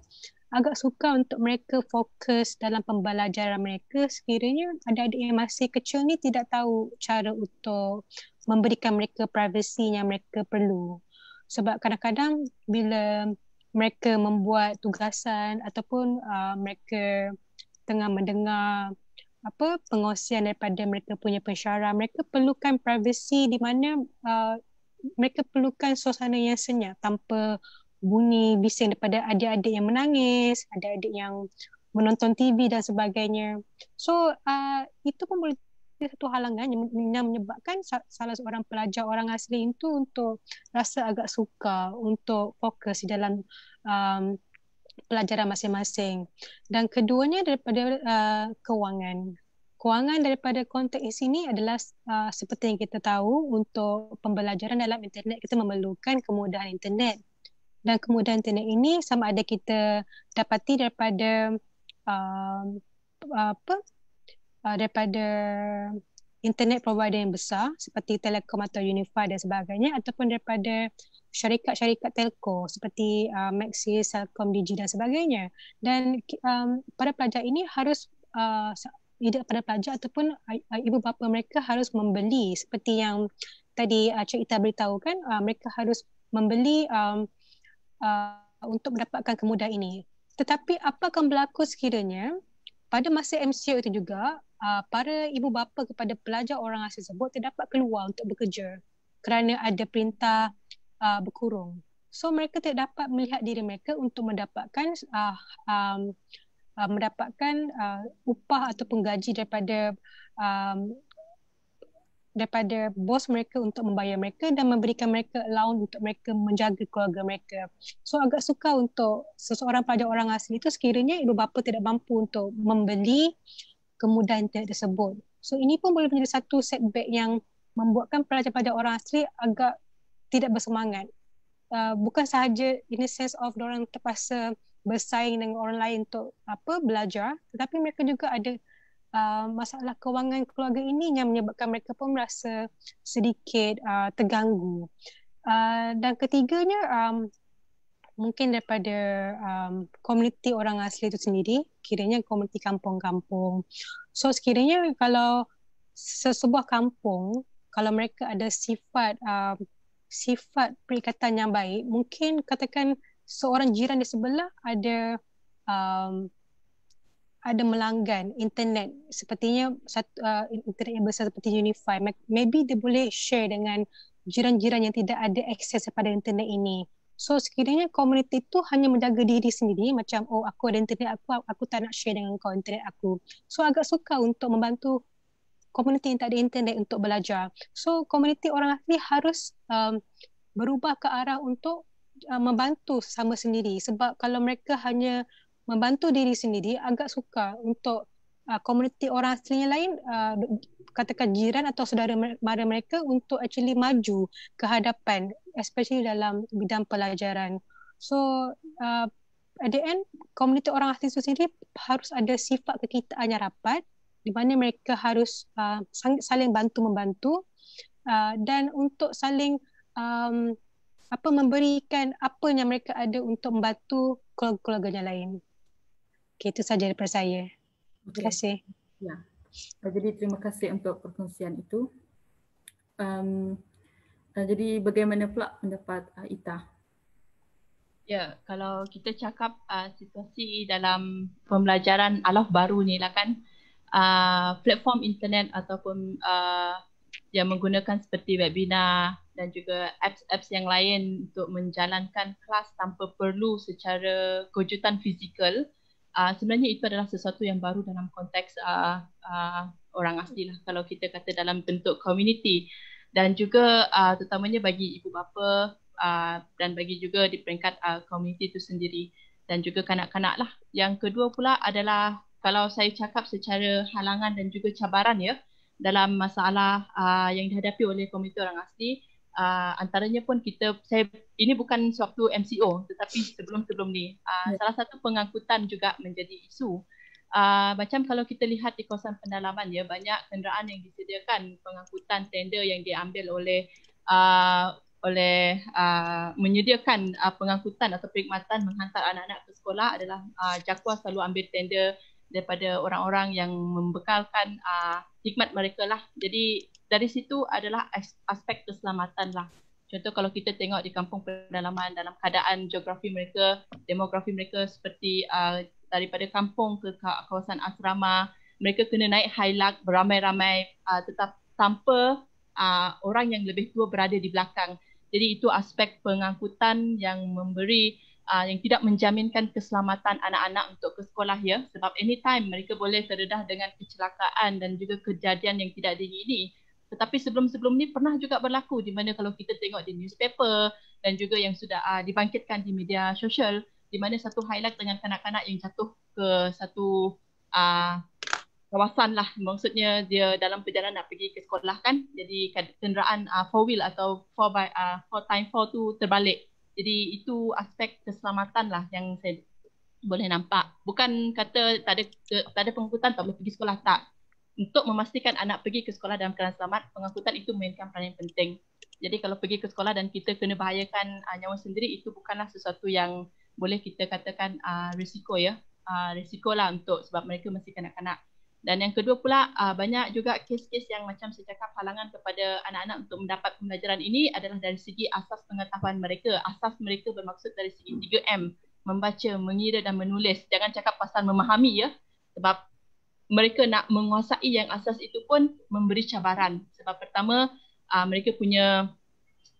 agak sukar untuk mereka fokus dalam pembelajaran mereka sekiranya adik-adik yang masih kecil ni tidak tahu cara untuk memberikan mereka privacy yang mereka perlu. Sebab kadang-kadang bila mereka membuat tugasan ataupun uh, mereka tengah mendengar apa pengosian daripada mereka punya pensyarah, mereka perlukan privasi di mana uh, mereka perlukan suasana yang senyap tanpa bunyi bising daripada adik-adik yang menangis, adik-adik yang menonton TV dan sebagainya. So uh, itu pun boleh jadi satu halangan yang menyebabkan salah seorang pelajar orang asli itu untuk rasa agak suka untuk fokus dalam um, pelajaran masing-masing. Dan keduanya daripada uh, kewangan. Kewangan daripada konteks ini adalah uh, seperti yang kita tahu untuk pembelajaran dalam internet kita memerlukan kemudahan internet dan kemudahan internet ini sama ada kita dapati daripada uh, apa uh, daripada internet provider yang besar seperti Telekom atau Unify dan sebagainya ataupun daripada syarikat-syarikat telco seperti uh, Maxis, Telkom, Digi dan sebagainya. Dan um, para pelajar ini harus uh, either pada pelajar ataupun uh, ibu bapa mereka harus membeli seperti yang tadi uh, Cik Ita beritahu kan uh, mereka harus membeli um, Uh, untuk mendapatkan kemudahan ini. Tetapi apa akan berlaku sekiranya pada masa MCO itu juga uh, para ibu bapa kepada pelajar orang asing tersebut terdapat keluar untuk bekerja kerana ada perintah uh, berkurung. So mereka tidak dapat melihat diri mereka untuk mendapatkan uh, um, uh, mendapatkan uh, upah atau penggaji daripada um, daripada bos mereka untuk membayar mereka dan memberikan mereka allowance untuk mereka menjaga keluarga mereka. So agak sukar untuk seseorang pada orang asli itu sekiranya ibu bapa tidak mampu untuk membeli kemudahan tersebut. So ini pun boleh menjadi satu setback yang membuatkan pelajar pada orang asli agak tidak bersemangat. Uh, bukan sahaja in a sense of orang terpaksa bersaing dengan orang lain untuk apa belajar tetapi mereka juga ada uh, masalah kewangan keluarga ini yang menyebabkan mereka pun merasa sedikit uh, terganggu. Uh, dan ketiganya um, mungkin daripada um, komuniti orang asli itu sendiri, kiranya komuniti kampung-kampung. So sekiranya kalau sesebuah kampung, kalau mereka ada sifat um, sifat perikatan yang baik, mungkin katakan seorang jiran di sebelah ada um, ada melanggan internet sepertinya satu uh, internet yang besar seperti Unify maybe dia boleh share dengan jiran-jiran yang tidak ada akses kepada internet ini so sekiranya komuniti itu hanya menjaga diri sendiri macam oh aku ada internet aku aku tak nak share dengan kau internet aku so agak suka untuk membantu komuniti yang tak ada internet untuk belajar so komuniti orang asli harus um, berubah ke arah untuk uh, membantu sama sendiri sebab kalau mereka hanya membantu diri sendiri agak suka untuk uh, komuniti orang asli yang lain uh, katakan jiran atau saudara mara mereka untuk actually maju ke hadapan especially dalam bidang pelajaran. So uh, at the end komuniti orang asli itu sendiri harus ada sifat kekitaan yang rapat di mana mereka harus uh, saling bantu membantu uh, dan untuk saling um, apa memberikan apa yang mereka ada untuk membantu keluarga-keluarganya lain. Okay, itu saja daripada saya. Terima kasih. Ya. Eh, jadi terima kasih untuk perkongsian itu. Um, eh, jadi bagaimana pula pendapat uh, Ita? Ya, kalau kita cakap uh, situasi dalam pembelajaran alaf baru ni lah kan, uh, platform internet ataupun uh, yang menggunakan seperti webinar dan juga apps-apps yang lain untuk menjalankan kelas tanpa perlu secara kewujudan fizikal, uh, sebenarnya itu adalah sesuatu yang baru dalam konteks uh, uh, orang asli lah kalau kita kata dalam bentuk community dan juga uh, terutamanya bagi ibu bapa uh, dan bagi juga di peringkat uh, community itu sendiri dan juga kanak-kanak lah. Yang kedua pula adalah kalau saya cakap secara halangan dan juga cabaran ya dalam masalah uh, yang dihadapi oleh komuniti orang asli, uh, antaranya pun kita saya ini bukan suatu MCO tetapi sebelum-sebelum ni uh, ah, yeah. salah satu pengangkutan juga menjadi isu uh, macam kalau kita lihat di kawasan pendalaman ya banyak kenderaan yang disediakan pengangkutan tender yang diambil oleh uh, oleh uh, menyediakan uh, pengangkutan atau perkhidmatan menghantar anak-anak ke sekolah adalah uh, jakua selalu ambil tender daripada orang-orang yang membekalkan uh, hikmat mereka lah. Jadi dari situ adalah aspek keselamatan lah. Contoh kalau kita tengok di kampung pedalaman dalam keadaan geografi mereka, demografi mereka seperti uh, daripada kampung ke kawasan asrama, mereka kena naik hilak beramai-ramai uh, tetap tanpa uh, orang yang lebih tua berada di belakang. Jadi itu aspek pengangkutan yang memberi uh, yang tidak menjaminkan keselamatan anak-anak untuk ke sekolah ya sebab anytime mereka boleh terdedah dengan kecelakaan dan juga kejadian yang tidak diingini tetapi sebelum-sebelum ni pernah juga berlaku di mana kalau kita tengok di newspaper dan juga yang sudah uh, dibangkitkan di media sosial di mana satu highlight dengan kanak-kanak yang jatuh ke satu uh, kawasan lah maksudnya dia dalam perjalanan nak pergi ke sekolah kan jadi kenderaan uh, four wheel atau four by uh, four time four tu terbalik jadi itu aspek keselamatan lah yang saya boleh nampak. Bukan kata tak ada tak ada pengangkutan tak boleh pergi sekolah tak. Untuk memastikan anak pergi ke sekolah dalam keadaan selamat, pengangkutan itu memainkan peranan yang penting. Jadi kalau pergi ke sekolah dan kita kena bahayakan uh, nyawa sendiri itu bukanlah sesuatu yang boleh kita katakan uh, risiko ya. Uh, ah, risiko lah untuk sebab mereka masih kanak-kanak. Dan yang kedua pula, uh, banyak juga kes-kes yang macam saya cakap halangan kepada anak-anak untuk mendapat pembelajaran ini adalah dari segi asas pengetahuan mereka. Asas mereka bermaksud dari segi 3M, membaca, mengira dan menulis. Jangan cakap pasal memahami ya, sebab mereka nak menguasai yang asas itu pun memberi cabaran. Sebab pertama, uh, mereka punya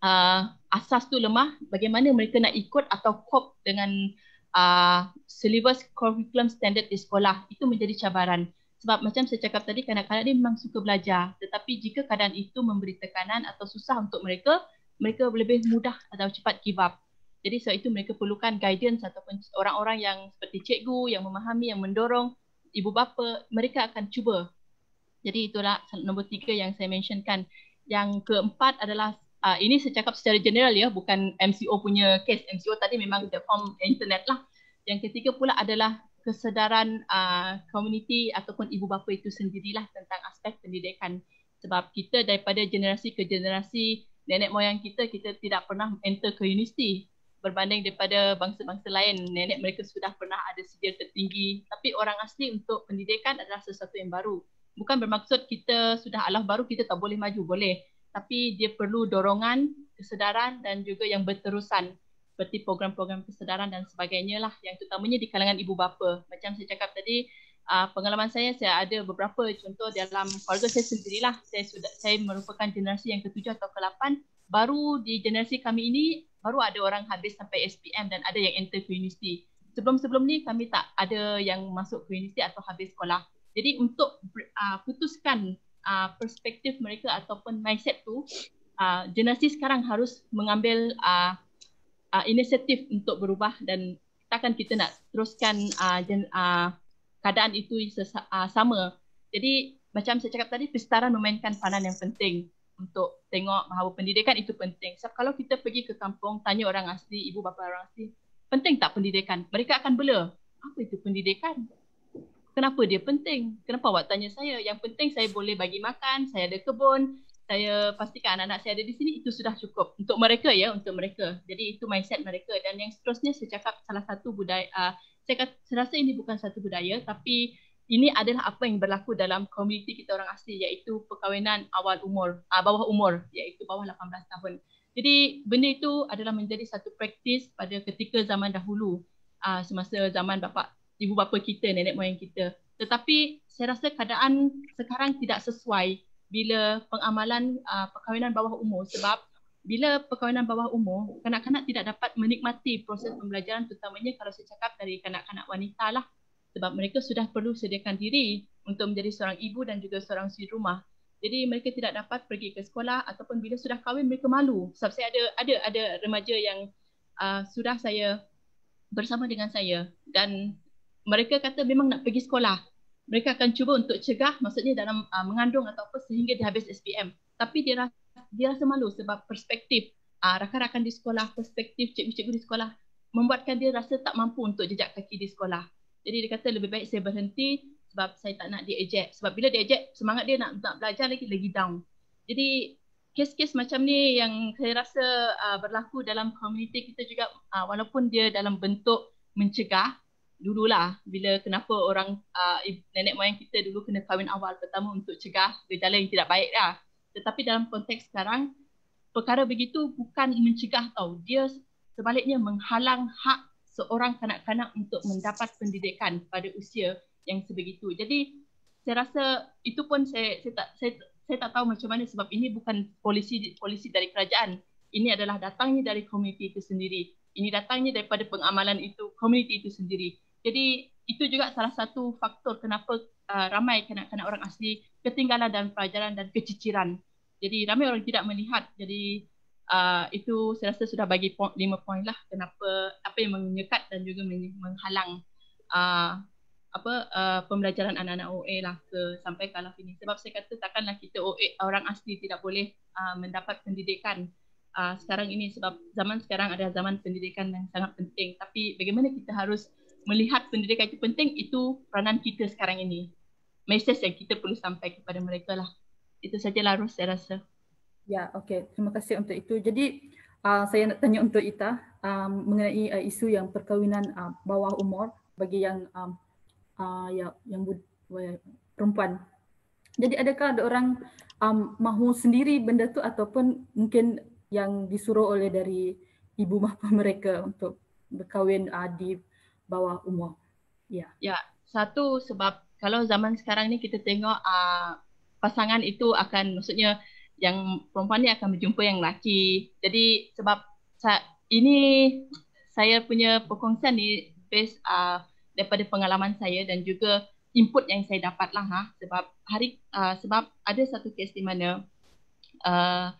uh, asas tu lemah, bagaimana mereka nak ikut atau cope dengan uh, syllabus curriculum standard di sekolah, itu menjadi cabaran. Sebab macam saya cakap tadi, kanak-kanak ni memang suka belajar. Tetapi jika keadaan itu memberi tekanan atau susah untuk mereka, mereka lebih mudah atau cepat give up. Jadi sebab itu mereka perlukan guidance ataupun orang-orang yang seperti cikgu, yang memahami, yang mendorong, ibu bapa, mereka akan cuba. Jadi itulah nombor tiga yang saya mentionkan. Yang keempat adalah, uh, ini saya cakap secara general ya, bukan MCO punya case. MCO tadi memang the form internet lah. Yang ketiga pula adalah kesedaran komuniti uh, ataupun ibu bapa itu sendirilah tentang aspek pendidikan sebab kita daripada generasi ke generasi nenek moyang kita kita tidak pernah enter ke universiti berbanding daripada bangsa-bangsa lain nenek mereka sudah pernah ada sijil tertinggi tapi orang asli untuk pendidikan adalah sesuatu yang baru bukan bermaksud kita sudah alah baru kita tak boleh maju boleh tapi dia perlu dorongan kesedaran dan juga yang berterusan seperti program-program kesedaran dan sebagainya lah yang terutamanya di kalangan ibu bapa. Macam saya cakap tadi, uh, pengalaman saya saya ada beberapa contoh dalam keluarga saya sendirilah. Saya sudah saya merupakan generasi yang ketujuh atau ke-8 baru di generasi kami ini baru ada orang habis sampai SPM dan ada yang enter ke universiti. Sebelum-sebelum ni kami tak ada yang masuk ke universiti atau habis sekolah. Jadi untuk uh, putuskan uh, perspektif mereka ataupun mindset tu, uh, generasi sekarang harus mengambil uh, uh, inisiatif untuk berubah dan takkan kita nak teruskan uh, jen, uh, keadaan itu sesa, uh, sama. Jadi macam saya cakap tadi, persetaraan memainkan peranan yang penting untuk tengok bahawa pendidikan itu penting. Sebab kalau kita pergi ke kampung, tanya orang asli, ibu bapa orang asli, penting tak pendidikan? Mereka akan bela. Apa itu pendidikan? Kenapa dia penting? Kenapa awak tanya saya? Yang penting saya boleh bagi makan, saya ada kebun, saya pastikan anak-anak saya ada di sini itu sudah cukup untuk mereka ya untuk mereka jadi itu mindset mereka dan yang seterusnya saya cakap salah satu budaya uh, saya kata, saya rasa ini bukan satu budaya tapi ini adalah apa yang berlaku dalam komuniti kita orang asli iaitu perkahwinan awal umur uh, bawah umur iaitu bawah 18 tahun jadi benda itu adalah menjadi satu praktis pada ketika zaman dahulu uh, semasa zaman bapa ibu bapa kita nenek moyang kita tetapi saya rasa keadaan sekarang tidak sesuai bila pengamalan uh, perkahwinan bawah umur sebab bila perkahwinan bawah umur, kanak-kanak tidak dapat menikmati proses pembelajaran terutamanya kalau saya cakap dari kanak-kanak wanita lah sebab mereka sudah perlu sediakan diri untuk menjadi seorang ibu dan juga seorang si rumah. Jadi mereka tidak dapat pergi ke sekolah ataupun bila sudah kahwin mereka malu. Sebab saya ada ada ada remaja yang uh, sudah saya bersama dengan saya dan mereka kata memang nak pergi sekolah mereka akan cuba untuk cegah maksudnya dalam uh, mengandung atau apa sehingga dia habis SPM tapi dia rasa, dia rasa malu sebab perspektif uh, rakan-rakan di sekolah perspektif cikgu-cikgu di sekolah membuatkan dia rasa tak mampu untuk jejak kaki di sekolah jadi dia kata lebih baik saya berhenti sebab saya tak nak diejek sebab bila diejek semangat dia nak nak belajar lagi lagi down jadi kes-kes macam ni yang saya rasa uh, berlaku dalam komuniti kita juga uh, walaupun dia dalam bentuk mencegah Dulu lah bila kenapa orang uh, nenek moyang kita dulu kena kahwin awal pertama untuk cegah gejala yang tidak baik lah. Tetapi dalam konteks sekarang, perkara begitu bukan mencegah tau. Dia sebaliknya menghalang hak seorang kanak-kanak untuk mendapat pendidikan pada usia yang sebegitu. Jadi saya rasa itu pun saya saya tak saya, saya tak tahu macam mana sebab ini bukan polisi polisi dari kerajaan. Ini adalah datangnya dari komuniti itu sendiri. Ini datangnya daripada pengamalan itu komuniti itu sendiri. Jadi itu juga salah satu faktor kenapa uh, ramai kanak-kanak orang asli ketinggalan dalam pelajaran dan keciciran. Jadi ramai orang tidak melihat. Jadi uh, itu saya rasa sudah bagi point, lima poin lah kenapa apa yang menyekat dan juga menghalang uh, apa uh, pembelajaran anak-anak OA lah ke sampai kalau ini sebab saya kata takkanlah kita OA orang asli tidak boleh uh, mendapat pendidikan uh, sekarang ini sebab zaman sekarang adalah zaman pendidikan yang sangat penting tapi bagaimana kita harus melihat pendidikan itu penting itu peranan kita sekarang ini. Message yang kita perlu sampai kepada mereka lah. Itu sajalah Ros saya rasa. Ya, okey. Terima kasih untuk itu. Jadi uh, saya nak tanya untuk Ita um, mengenai uh, isu yang perkahwinan uh, bawah umur bagi yang um, uh, ya yang bud- perempuan. Jadi adakah ada orang um, mahu sendiri benda tu ataupun mungkin yang disuruh oleh dari ibu bapa mereka untuk berkahwin uh, di bawah umur. Ya. Yeah. Ya, yeah. satu sebab kalau zaman sekarang ni kita tengok uh, pasangan itu akan maksudnya yang perempuan ni akan berjumpa yang lelaki. Jadi sebab sa- ini saya punya perkongsian ni based uh, daripada pengalaman saya dan juga input yang saya dapat lah ha sebab hari uh, sebab ada satu kes di mana uh,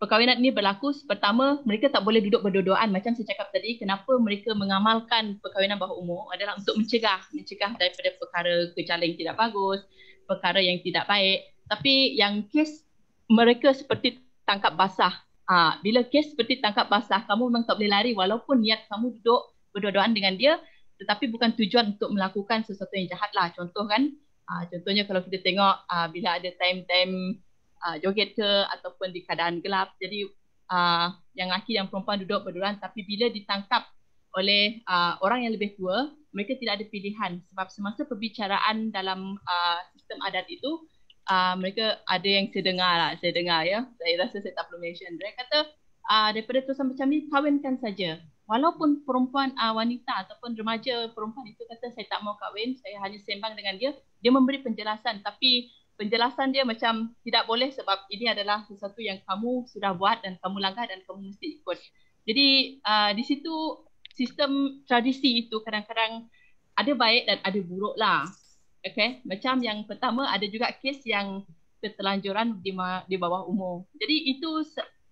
perkahwinan ni berlaku pertama mereka tak boleh duduk berdodoan macam saya cakap tadi kenapa mereka mengamalkan perkahwinan bawah umur adalah untuk mencegah mencegah daripada perkara kejala yang tidak bagus perkara yang tidak baik tapi yang kes mereka seperti tangkap basah ha, bila kes seperti tangkap basah kamu memang tak boleh lari walaupun niat kamu duduk berdodoan dengan dia tetapi bukan tujuan untuk melakukan sesuatu yang jahat lah contoh kan ha, contohnya kalau kita tengok ha, bila ada time-time uh, joget ke ataupun di keadaan gelap. Jadi uh, yang lelaki dan perempuan duduk berduaan tapi bila ditangkap oleh uh, orang yang lebih tua, mereka tidak ada pilihan sebab semasa perbicaraan dalam uh, sistem adat itu uh, mereka ada yang saya lah, saya dengar ya. Saya rasa saya tak perlu mention. Mereka kata uh, daripada terusan macam ni kahwinkan saja. Walaupun perempuan uh, wanita ataupun remaja perempuan itu kata saya tak mau kahwin, saya hanya sembang dengan dia, dia memberi penjelasan tapi penjelasan dia macam tidak boleh sebab ini adalah sesuatu yang kamu sudah buat dan kamu langgar dan kamu mesti ikut. Jadi uh, di situ sistem tradisi itu kadang-kadang ada baik dan ada buruk lah. Okay. Macam yang pertama ada juga kes yang ketelanjuran di, di bawah umur. Jadi itu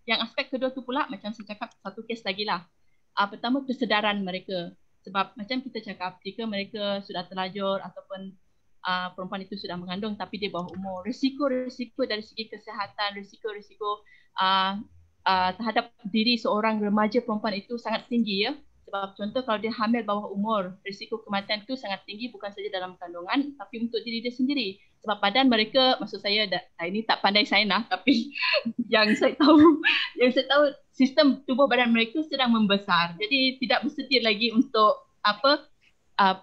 yang aspek kedua tu pula macam saya cakap satu kes lagi lah. Uh, pertama kesedaran mereka. Sebab macam kita cakap jika mereka sudah terlanjur ataupun uh, perempuan itu sudah mengandung tapi dia bawah umur. Risiko-risiko dari segi kesihatan, risiko-risiko uh, uh, terhadap diri seorang remaja perempuan itu sangat tinggi ya. Sebab contoh kalau dia hamil bawah umur, risiko kematian itu sangat tinggi bukan saja dalam kandungan tapi untuk diri dia sendiri. Sebab badan mereka, maksud saya, da, ini tak pandai saya lah tapi yang saya tahu, yang saya tahu sistem tubuh badan mereka sedang membesar. Jadi tidak bersedia lagi untuk apa, uh,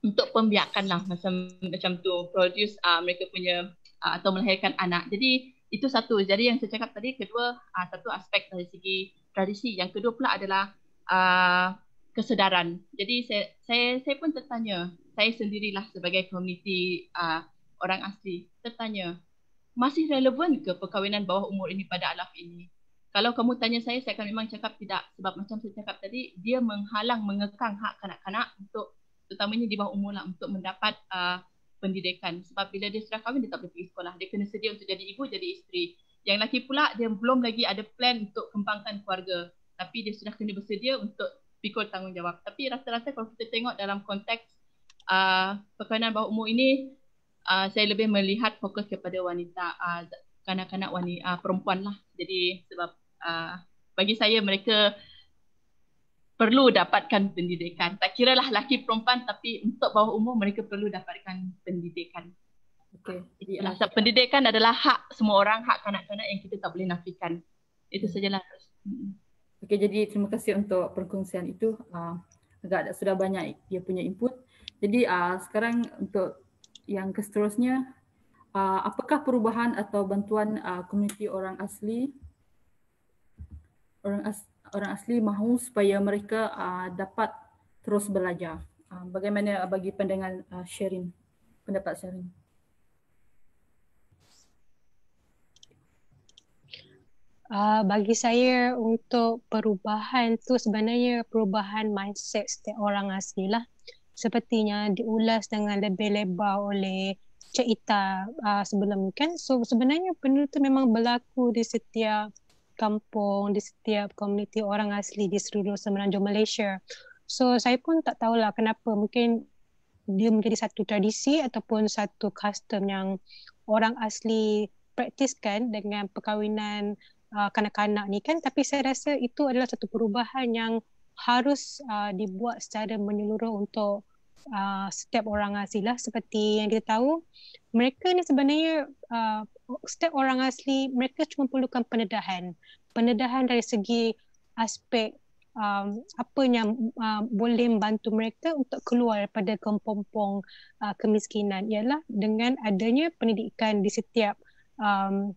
untuk pembiakan lah macam macam tu produce uh, mereka punya uh, atau melahirkan anak. Jadi itu satu. Jadi yang saya cakap tadi kedua uh, satu aspek dari segi tradisi. Yang kedua pula adalah uh, kesedaran. Jadi saya saya saya pun tertanya. Saya sendirilah sebagai komuniti uh, orang asli tertanya masih relevan ke perkahwinan bawah umur ini pada alaf ini? Kalau kamu tanya saya, saya akan memang cakap tidak. Sebab macam saya cakap tadi, dia menghalang, mengekang hak kanak-kanak untuk terutamanya di bawah umur lah untuk mendapat uh, pendidikan sebab bila dia sudah kahwin dia tak boleh pergi sekolah dia kena sedia untuk jadi ibu jadi isteri yang lelaki pula dia belum lagi ada plan untuk kembangkan keluarga tapi dia sudah kena bersedia untuk pikul tanggungjawab tapi rasa-rasa kalau kita tengok dalam konteks uh, perkahwinan bawah umur ini uh, saya lebih melihat fokus kepada wanita uh, kanak-kanak wanita uh, perempuan lah jadi sebab uh, bagi saya mereka perlu dapatkan pendidikan. Tak kira lah laki perempuan tapi untuk bawah umur mereka perlu dapatkan pendidikan. Okey. Jadi rasa pendidikan adalah hak semua orang, hak kanak-kanak yang kita tak boleh nafikan. Itu hmm. sajalah. Hmm. Okey, jadi terima kasih untuk perkongsian itu. Uh, agak ada, sudah banyak dia punya input. Jadi uh, sekarang untuk yang seterusnya, uh, ah, apakah perubahan atau bantuan uh, komuniti orang asli? Orang asli orang asli mahu supaya mereka uh, dapat terus belajar. Uh, bagaimana ah, bagi pandangan uh, Sherin, pendapat Sherin? Uh, bagi saya untuk perubahan tu sebenarnya perubahan mindset setiap orang asli lah. Sepertinya diulas dengan lebih lebar oleh Cik Ita uh, sebelum kan. So sebenarnya benda tu memang berlaku di setiap kampung, di setiap komuniti orang asli di seluruh semenanjung Malaysia. So saya pun tak tahulah kenapa mungkin dia menjadi satu tradisi ataupun satu custom yang orang asli praktiskan dengan perkahwinan uh, kanak-kanak ni kan. Tapi saya rasa itu adalah satu perubahan yang harus uh, dibuat secara menyeluruh untuk uh, setiap orang asli lah seperti yang kita tahu mereka ni sebenarnya uh, setiap orang asli mereka cuma perlukan pendedahan pendedahan dari segi aspek um, apa yang uh, boleh membantu mereka untuk keluar daripada kempompong uh, kemiskinan ialah dengan adanya pendidikan di setiap um,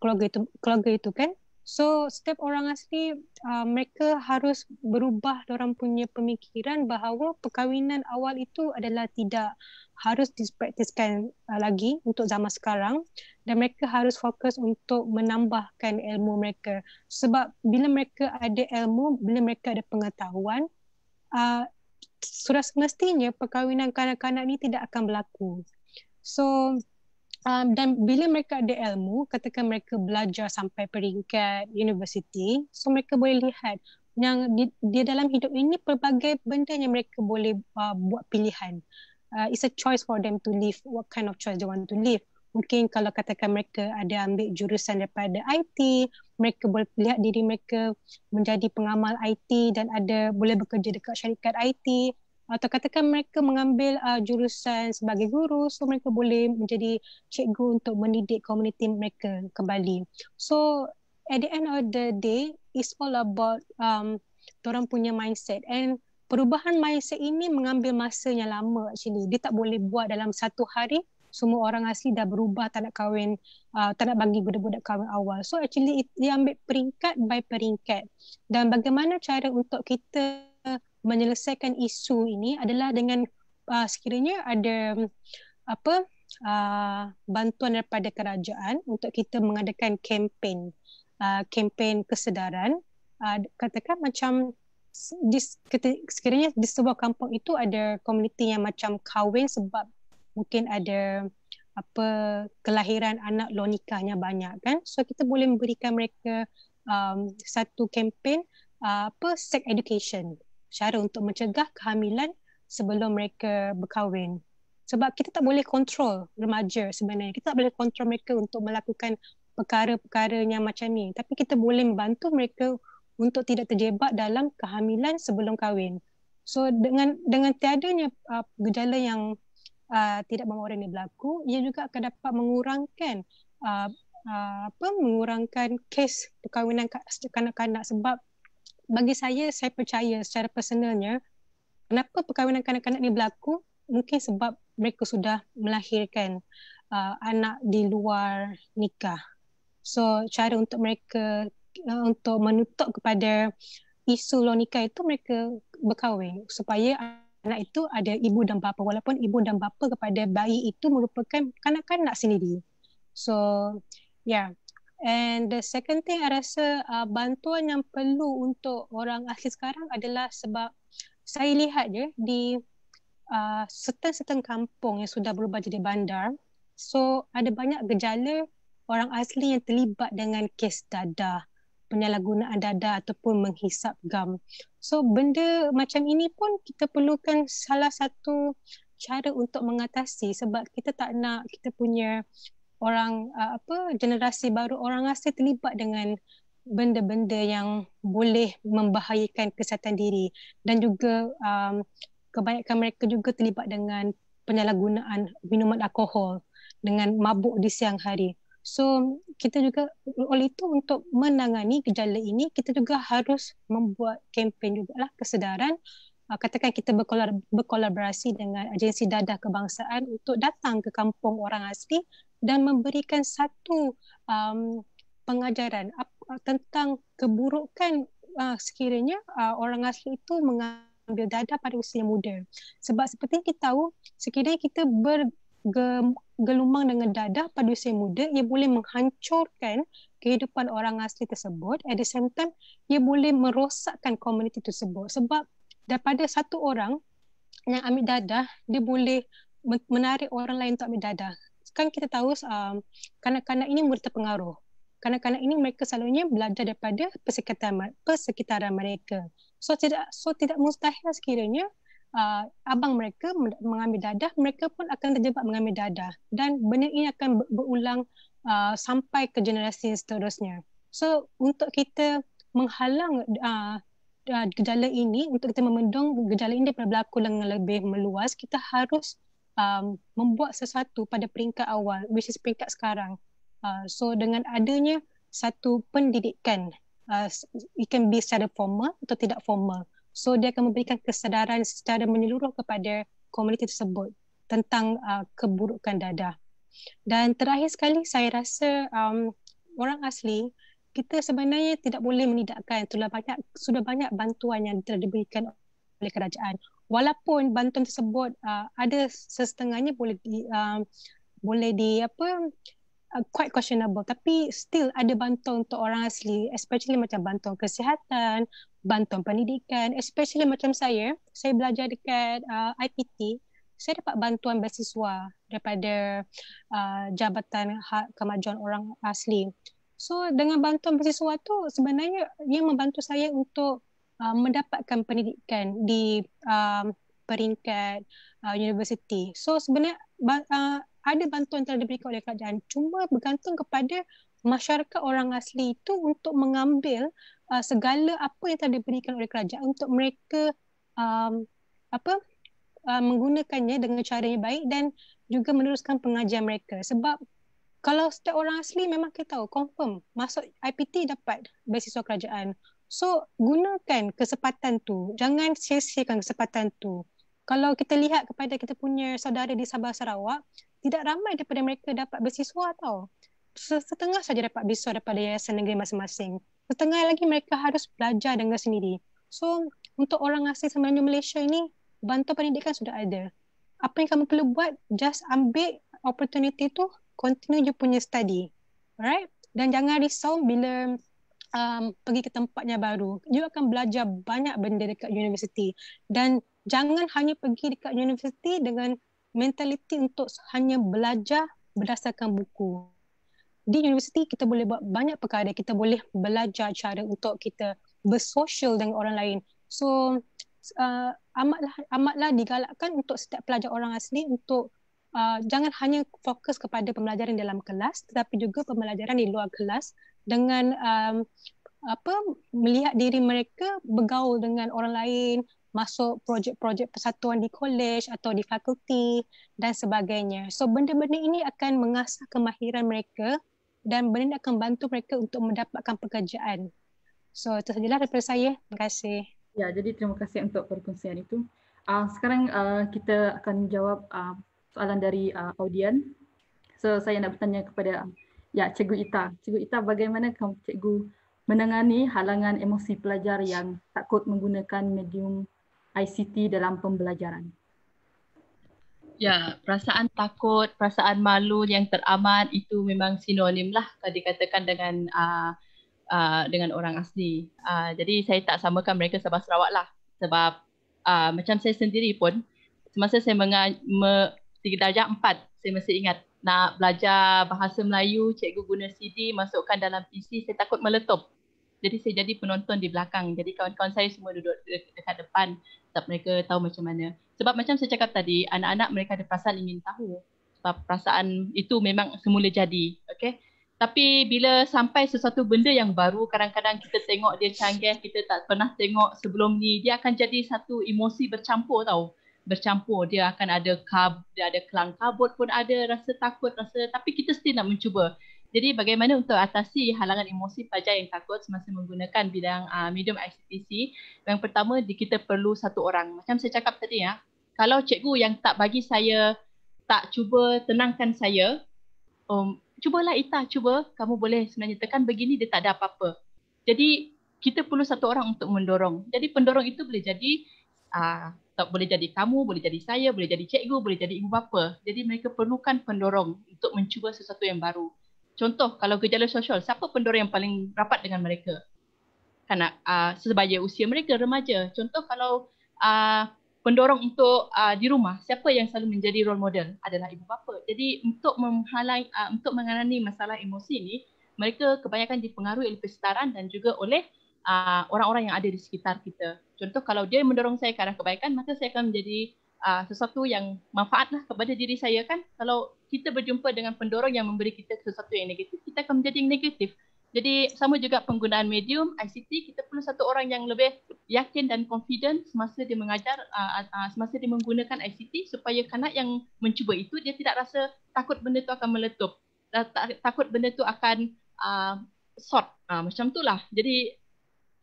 keluarga itu keluarga itu kan So setiap orang asli uh, mereka harus berubah orang punya pemikiran bahawa perkahwinan awal itu adalah tidak harus dipraktiskan uh, lagi untuk zaman sekarang dan mereka harus fokus untuk menambahkan ilmu mereka sebab bila mereka ada ilmu bila mereka ada pengetahuan uh, sudah semestinya perkahwinan kanak-kanak ini tidak akan berlaku. So um, dan bila mereka ada ilmu katakan mereka belajar sampai peringkat universiti so mereka boleh lihat yang di, di dalam hidup ini pelbagai benda yang mereka boleh uh, buat pilihan uh, it's a choice for them to live what kind of choice they want to live mungkin kalau katakan mereka ada ambil jurusan daripada IT mereka boleh lihat diri mereka menjadi pengamal IT dan ada boleh bekerja dekat syarikat IT atau katakan mereka mengambil uh, jurusan sebagai guru so mereka boleh menjadi cikgu untuk mendidik komuniti mereka kembali so at the end of the day it's all about um orang punya mindset and perubahan mindset ini mengambil masa yang lama actually dia tak boleh buat dalam satu hari semua orang asli dah berubah tak nak kahwin uh, tak nak bagi budak-budak kahwin awal so actually dia ambil peringkat by peringkat dan bagaimana cara untuk kita menyelesaikan isu ini adalah dengan uh, sekiranya ada um, apa uh, bantuan daripada kerajaan untuk kita mengadakan kempen uh, kempen kesedaran uh, katakan macam sekiranya di sebuah kampung itu ada komuniti yang macam kahwin sebab mungkin ada apa kelahiran anak lo nikahnya banyak kan so kita boleh memberikan mereka um, satu kempen uh, apa sex education cara untuk mencegah kehamilan sebelum mereka berkahwin. Sebab kita tak boleh kontrol remaja sebenarnya. Kita tak boleh kontrol mereka untuk melakukan perkara-perkara yang macam ni. Tapi kita boleh membantu mereka untuk tidak terjebak dalam kehamilan sebelum kahwin. So dengan dengan tiadanya uh, gejala yang uh, tidak bermoral ini berlaku, ia juga akan dapat mengurangkan uh, uh, apa mengurangkan kes perkahwinan kanak-kanak sebab bagi saya saya percaya secara personalnya kenapa perkahwinan kanak-kanak ni berlaku mungkin sebab mereka sudah melahirkan uh, anak di luar nikah. So cara untuk mereka uh, untuk menutup kepada isu luar nikah itu mereka berkahwin supaya anak itu ada ibu dan bapa walaupun ibu dan bapa kepada bayi itu merupakan kanak-kanak sendiri. So ya yeah. And the second thing I rasa uh, bantuan yang perlu untuk orang asli sekarang adalah sebab saya lihat je di uh, certain-certain uh, kampung yang sudah berubah jadi bandar. So ada banyak gejala orang asli yang terlibat dengan kes dadah, penyalahgunaan dadah ataupun menghisap gam. So benda macam ini pun kita perlukan salah satu cara untuk mengatasi sebab kita tak nak kita punya orang uh, apa generasi baru orang asli terlibat dengan benda-benda yang boleh membahayakan kesihatan diri dan juga um, kebanyakan mereka juga terlibat dengan penyalahgunaan minuman alkohol dengan mabuk di siang hari. So kita juga oleh itu untuk menangani gejala ini kita juga harus membuat kempen juga lah kesedaran uh, katakan kita berkolaborasi dengan agensi dadah kebangsaan untuk datang ke kampung orang asli dan memberikan satu um, pengajaran uh, tentang keburukan uh, sekiranya uh, orang asli itu mengambil dada pada usia muda. Sebab seperti kita tahu, sekiranya kita bergelumang dengan dada pada usia muda, ia boleh menghancurkan kehidupan orang asli tersebut. At the same time, ia boleh merosakkan komuniti tersebut. Sebab daripada satu orang yang ambil dada, dia boleh menarik orang lain untuk ambil dadah kan kita tahu um, kanak-kanak ini mudah terpengaruh. Kanak-kanak ini mereka selalunya belajar daripada persekitaran, persekitaran mereka. So tidak so tidak mustahil sekiranya uh, abang mereka mengambil dadah, mereka pun akan terjebak mengambil dadah dan benda ini akan berulang uh, sampai ke generasi seterusnya. So untuk kita menghalang uh, uh, gejala ini untuk kita memendung gejala ini daripada berlaku dengan lebih meluas kita harus um, membuat sesuatu pada peringkat awal which is peringkat sekarang uh, so dengan adanya satu pendidikan uh, it can be secara formal atau tidak formal so dia akan memberikan kesedaran secara menyeluruh kepada komuniti tersebut tentang uh, keburukan dadah dan terakhir sekali saya rasa um, orang asli kita sebenarnya tidak boleh menidakkan sudah banyak sudah banyak bantuan yang telah diberikan oleh kerajaan walaupun bantuan tersebut uh, ada setengahnya boleh di uh, boleh di apa uh, quite questionable tapi still ada bantuan untuk orang asli especially macam bantuan kesihatan bantuan pendidikan especially macam saya saya belajar dekat uh, IPT saya dapat bantuan beasiswa daripada uh, jabatan hak kemajuan orang asli so dengan bantuan beasiswa tu sebenarnya ia membantu saya untuk uh, mendapatkan pendidikan di um, peringkat uh, universiti. So sebenarnya uh, ada bantuan telah diberikan oleh kerajaan cuma bergantung kepada masyarakat orang asli itu untuk mengambil uh, segala apa yang telah diberikan oleh kerajaan untuk mereka um, apa uh, menggunakannya dengan cara yang baik dan juga meneruskan pengajian mereka sebab kalau setiap orang asli memang kita tahu confirm masuk IPT dapat beasiswa kerajaan So gunakan kesempatan tu, jangan sia-siakan kesempatan tu. Kalau kita lihat kepada kita punya saudara di Sabah Sarawak, tidak ramai daripada mereka dapat beasiswa tau. Setengah saja dapat beasiswa daripada yayasan negeri masing-masing. Setengah lagi mereka harus belajar dengan sendiri. So untuk orang asli semenanjung Malaysia ini, bantuan pendidikan sudah ada. Apa yang kamu perlu buat, just ambil opportunity tu, continue you punya study. Alright? Dan jangan risau bila um, pergi ke tempatnya baru, you akan belajar banyak benda dekat universiti. Dan jangan hanya pergi dekat universiti dengan mentaliti untuk hanya belajar berdasarkan buku. Di universiti kita boleh buat banyak perkara, kita boleh belajar cara untuk kita bersosial dengan orang lain. So uh, amatlah amatlah digalakkan untuk setiap pelajar orang asli untuk uh, jangan hanya fokus kepada pembelajaran dalam kelas tetapi juga pembelajaran di luar kelas dengan um, apa melihat diri mereka bergaul dengan orang lain masuk projek-projek persatuan di kolej atau di fakulti dan sebagainya. So benda-benda ini akan mengasah kemahiran mereka dan benda ini akan bantu mereka untuk mendapatkan pekerjaan. So itu sajalah daripada saya. Terima kasih. Ya, jadi terima kasih untuk perkongsian itu. Uh, sekarang uh, kita akan jawab uh, soalan dari uh, audien. So saya nak bertanya kepada Ya, Cikgu Ita. Cikgu Ita bagaimana kamu Cikgu menangani halangan emosi pelajar yang takut menggunakan medium ICT dalam pembelajaran? Ya, perasaan takut, perasaan malu yang teramat itu memang sinonim lah dikatakan dengan uh, Uh, dengan orang asli. Uh, jadi saya tak samakan mereka sebab Sarawak lah. Sebab uh, macam saya sendiri pun, semasa saya mengajar me, tiga darjah empat, saya masih ingat nak belajar bahasa Melayu, cikgu guna CD, masukkan dalam PC, saya takut meletup. Jadi saya jadi penonton di belakang. Jadi kawan-kawan saya semua duduk dekat depan sebab mereka tahu macam mana. Sebab macam saya cakap tadi, anak-anak mereka ada perasaan ingin tahu. Sebab perasaan itu memang semula jadi. Okay? Tapi bila sampai sesuatu benda yang baru, kadang-kadang kita tengok dia canggih, kita tak pernah tengok sebelum ni, dia akan jadi satu emosi bercampur tau bercampur dia akan ada kab dia ada kelang kabut pun ada rasa takut rasa tapi kita still nak mencuba jadi bagaimana untuk atasi halangan emosi pelajar yang takut semasa menggunakan bidang uh, medium ICTC yang pertama kita perlu satu orang macam saya cakap tadi ya kalau cikgu yang tak bagi saya tak cuba tenangkan saya um, cubalah Ita cuba kamu boleh sebenarnya tekan begini dia tak ada apa-apa jadi kita perlu satu orang untuk mendorong jadi pendorong itu boleh jadi uh, tak boleh jadi kamu, boleh jadi saya, boleh jadi cikgu, boleh jadi ibu bapa. Jadi mereka perlukan pendorong untuk mencuba sesuatu yang baru. Contoh kalau gejala sosial, siapa pendorong yang paling rapat dengan mereka? Kanak uh, ah, sebaya usia mereka remaja. Contoh kalau uh, pendorong untuk uh, di rumah, siapa yang selalu menjadi role model adalah ibu bapa. Jadi untuk menghalang, uh, untuk mengalami masalah emosi ini, mereka kebanyakan dipengaruhi oleh persetaraan dan juga oleh Uh, orang-orang yang ada di sekitar kita. Contoh kalau dia mendorong saya ke arah kebaikan, maka saya akan menjadi uh, sesuatu yang manfaatlah kepada diri saya kan. Kalau kita berjumpa dengan pendorong yang memberi kita sesuatu yang negatif, kita akan menjadi yang negatif. Jadi sama juga penggunaan medium ICT, kita perlu satu orang yang lebih yakin dan confident semasa dia mengajar, uh, uh, uh semasa dia menggunakan ICT supaya kanak yang mencuba itu dia tidak rasa takut benda itu akan meletup, takut benda itu akan uh, short. Uh, ah, macam itulah. Jadi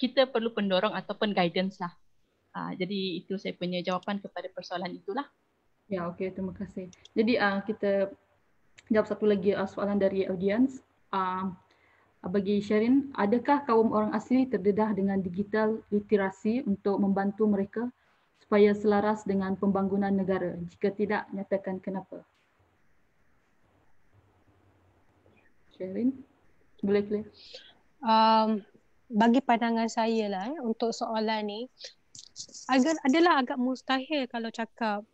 kita perlu pendorong ataupun guidance lah. Uh, jadi itu saya punya jawapan kepada persoalan itulah. Ya, okey. Terima kasih. Jadi uh, kita jawab satu lagi uh, soalan dari audience. Uh, bagi Sherin, adakah kaum orang asli terdedah dengan digital literasi untuk membantu mereka supaya selaras dengan pembangunan negara? Jika tidak, nyatakan kenapa. Sherin, boleh boleh. Um, bagi pandangan saya lah eh, untuk soalan ni agak adalah agak mustahil kalau cakap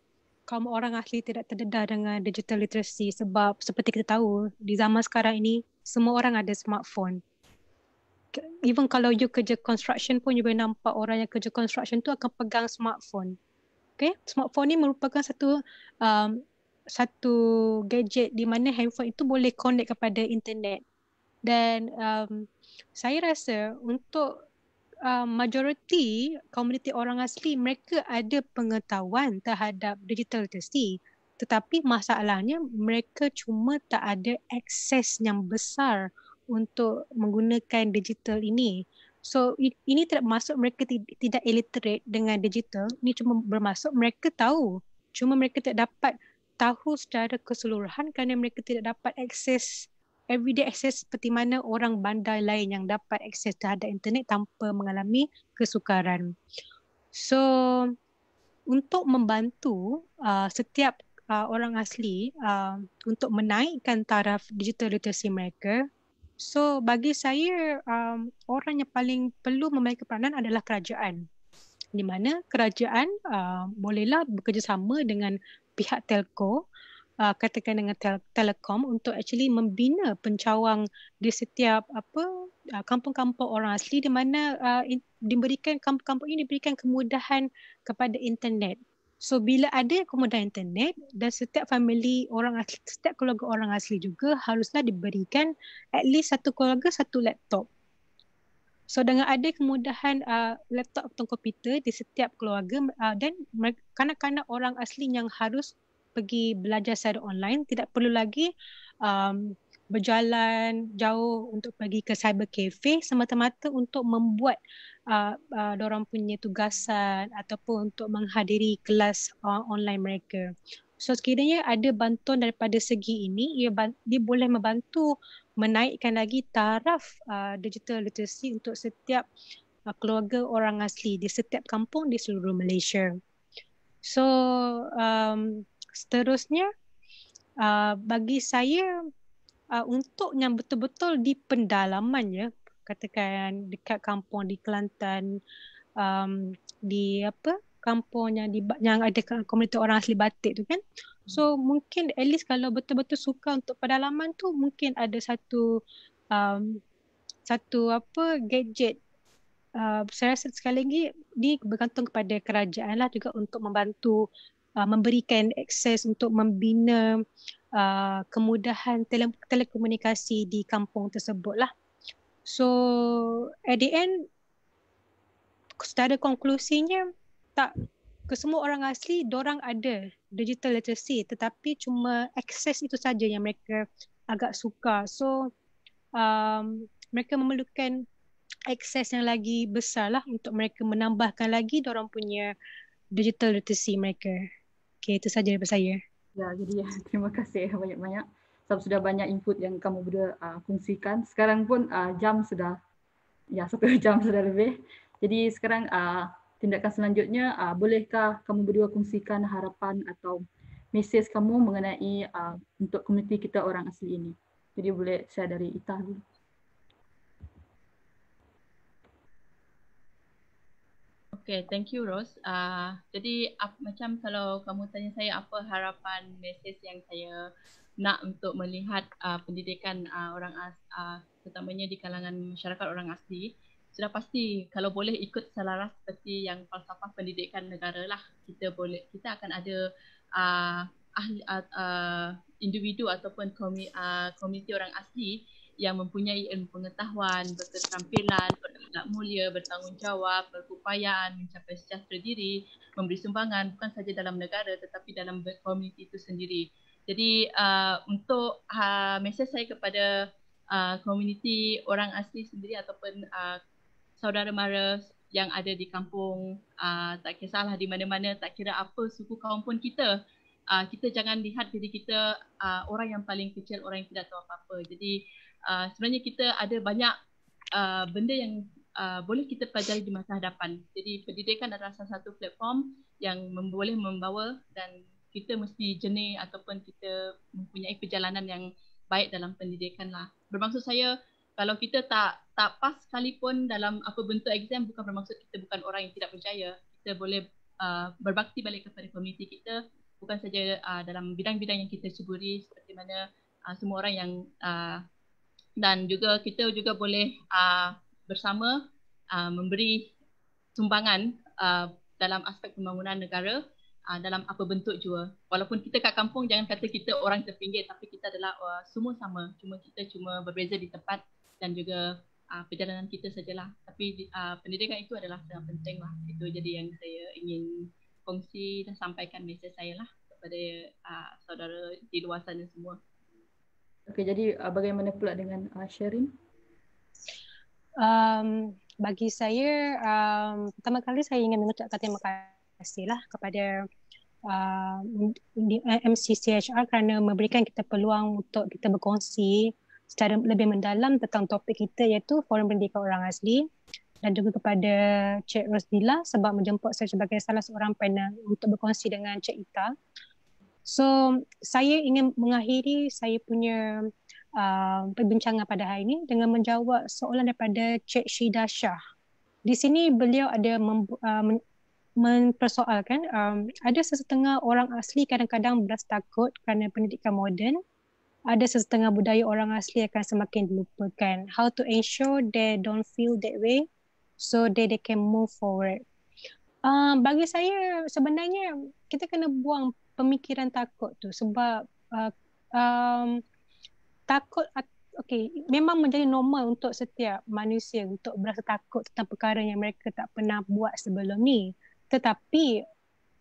kaum orang ahli tidak terdedah dengan digital literacy sebab seperti kita tahu di zaman sekarang ini semua orang ada smartphone. Even kalau you kerja construction pun you boleh nampak orang yang kerja construction tu akan pegang smartphone. Okay? Smartphone ni merupakan satu um, satu gadget di mana handphone itu boleh connect kepada internet dan um, saya rasa untuk um, majoriti komuniti orang asli mereka ada pengetahuan terhadap digital literacy tetapi masalahnya mereka cuma tak ada akses yang besar untuk menggunakan digital ini so ini tidak masuk mereka tidak illiterate dengan digital ini cuma bermaksud mereka tahu cuma mereka tak dapat tahu secara keseluruhan kerana mereka tidak dapat akses everyday access seperti mana orang bandar lain yang dapat akses terhadap internet tanpa mengalami kesukaran. So untuk membantu uh, setiap uh, orang asli uh, untuk menaikkan taraf digital literacy mereka, so bagi saya um, orang yang paling perlu memainkan peranan adalah kerajaan. Di mana kerajaan uh, bolehlah bekerjasama dengan pihak telco uh, katakan dengan tel- telekom untuk actually membina pencawang di setiap apa uh, kampung-kampung orang asli di mana uh, diberikan kampung-kampung ini diberikan kemudahan kepada internet. So bila ada kemudahan internet dan setiap family orang asli, setiap keluarga orang asli juga haruslah diberikan at least satu keluarga satu laptop. So dengan ada kemudahan uh, laptop atau komputer di setiap keluarga uh, dan uh, kanak-kanak orang asli yang harus pergi belajar secara online tidak perlu lagi um, berjalan jauh untuk pergi ke cyber cafe semata-mata untuk membuat uh, uh, orang punya tugasan ataupun untuk menghadiri kelas uh, online mereka. So sekiranya ada bantuan daripada segi ini, ia dia boleh membantu menaikkan lagi taraf uh, digital literacy untuk setiap uh, keluarga orang asli di setiap kampung di seluruh Malaysia. So um, seterusnya uh, bagi saya uh, untuk yang betul-betul di pendalaman ya katakan dekat kampung di Kelantan um, di apa kampung yang di yang ada komuniti orang asli batik tu kan so mungkin at least kalau betul-betul suka untuk pendalaman tu mungkin ada satu um, satu apa gadget Uh, saya rasa sekali lagi ni bergantung kepada kerajaan lah juga untuk membantu Uh, memberikan akses untuk membina uh, kemudahan tele- telekomunikasi di kampung tersebut lah. So at the end, secara konklusinya tak kesemua orang asli dorang ada digital literacy tetapi cuma akses itu saja yang mereka agak suka. So um, mereka memerlukan akses yang lagi besar lah untuk mereka menambahkan lagi dorang punya digital literacy mereka. Okay, itu saja daripada saya. Ya, jadi ya, terima kasih banyak-banyak. Sebab sudah banyak input yang kamu berdua uh, kongsikan. Sekarang pun uh, jam sudah, ya satu jam sudah lebih. Jadi sekarang uh, tindakan selanjutnya, uh, bolehkah kamu berdua kongsikan harapan atau mesej kamu mengenai uh, untuk komuniti kita orang asli ini? Jadi boleh saya dari Ita dulu. Okay, thank you Rose. Uh, jadi uh, macam kalau kamu tanya saya apa harapan mesej yang saya nak untuk melihat uh, pendidikan uh, orang asli, uh, terutamanya di kalangan masyarakat orang asli, sudah pasti kalau boleh ikut selaras seperti yang falsafah pendidikan negara lah kita boleh kita akan ada uh, ahli uh, uh, individu ataupun komi, uh, komiti orang asli yang mempunyai ilmu pengetahuan, berketampilan, berakhlak mulia, bertanggungjawab, berkupayaan, mencapai sejahtera diri, memberi sumbangan bukan saja dalam negara tetapi dalam komuniti itu sendiri. Jadi uh, untuk uh, mesej saya kepada uh, komuniti uh, orang asli sendiri ataupun uh, saudara mara yang ada di kampung, uh, tak kisahlah di mana-mana, tak kira apa suku kaum pun kita, uh, kita jangan lihat diri kita uh, orang yang paling kecil, orang yang tidak tahu apa-apa. Jadi Ah, sebenarnya kita ada banyak uh, benda yang uh, boleh kita pelajari di masa hadapan. Jadi pendidikan adalah salah satu platform yang mem- boleh membawa dan kita mesti jenis ataupun kita mempunyai perjalanan yang baik dalam pendidikan lah. Bermaksud saya kalau kita tak tak pas sekalipun dalam apa bentuk exam bukan bermaksud kita bukan orang yang tidak berjaya. Kita boleh uh, berbakti balik kepada komuniti kita bukan saja uh, dalam bidang-bidang yang kita syukuri seperti mana uh, semua orang yang uh, dan juga kita juga boleh uh, bersama uh, memberi sumbangan uh, dalam aspek pembangunan negara uh, dalam apa bentuk juga. Walaupun kita kat kampung jangan kata kita orang terpinggir tapi kita adalah uh, semua sama. Cuma kita cuma berbeza di tempat dan juga uh, perjalanan kita sajalah. Tapi uh, pendidikan itu adalah sangat penting lah. Itu jadi yang saya ingin kongsi dan sampaikan mesej saya lah kepada uh, saudara di luar sana semua. Okey, jadi uh, bagaimana pula dengan uh, Sherin? Um, bagi saya, um, pertama kali saya ingin mengucapkan terima kasih lah kepada uh, MCCHR kerana memberikan kita peluang untuk kita berkongsi secara lebih mendalam tentang topik kita iaitu Forum Pendidikan Orang Asli dan juga kepada Cik Rosdila sebab menjemput saya sebagai salah seorang panel untuk berkongsi dengan Cik Ita. So, saya ingin mengakhiri saya punya uh, perbincangan pada hari ini dengan menjawab soalan daripada Cik Syida Shah. Di sini beliau ada mem, uh, mempersoalkan um, ada sesetengah orang asli kadang-kadang beras takut kerana pendidikan moden. Ada sesetengah budaya orang asli akan semakin dilupakan. How to ensure they don't feel that way so that they can move forward. Uh, bagi saya sebenarnya kita kena buang pemikiran takut tu sebab uh, um, takut okay memang menjadi normal untuk setiap manusia untuk berasa takut tentang perkara yang mereka tak pernah buat sebelum ni tetapi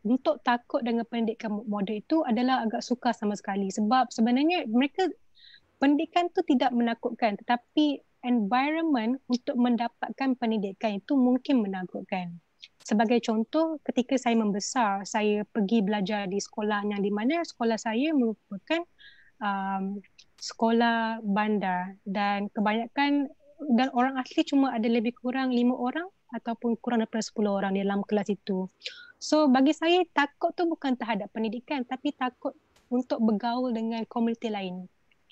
untuk takut dengan pendidikan moden itu adalah agak sukar sama sekali sebab sebenarnya mereka pendidikan tu tidak menakutkan tetapi environment untuk mendapatkan pendidikan itu mungkin menakutkan sebagai contoh ketika saya membesar saya pergi belajar di sekolah yang di mana sekolah saya merupakan um, sekolah bandar dan kebanyakan dan orang asli cuma ada lebih kurang lima orang ataupun kurang daripada sepuluh orang dalam kelas itu. So bagi saya takut tu bukan terhadap pendidikan tapi takut untuk bergaul dengan komuniti lain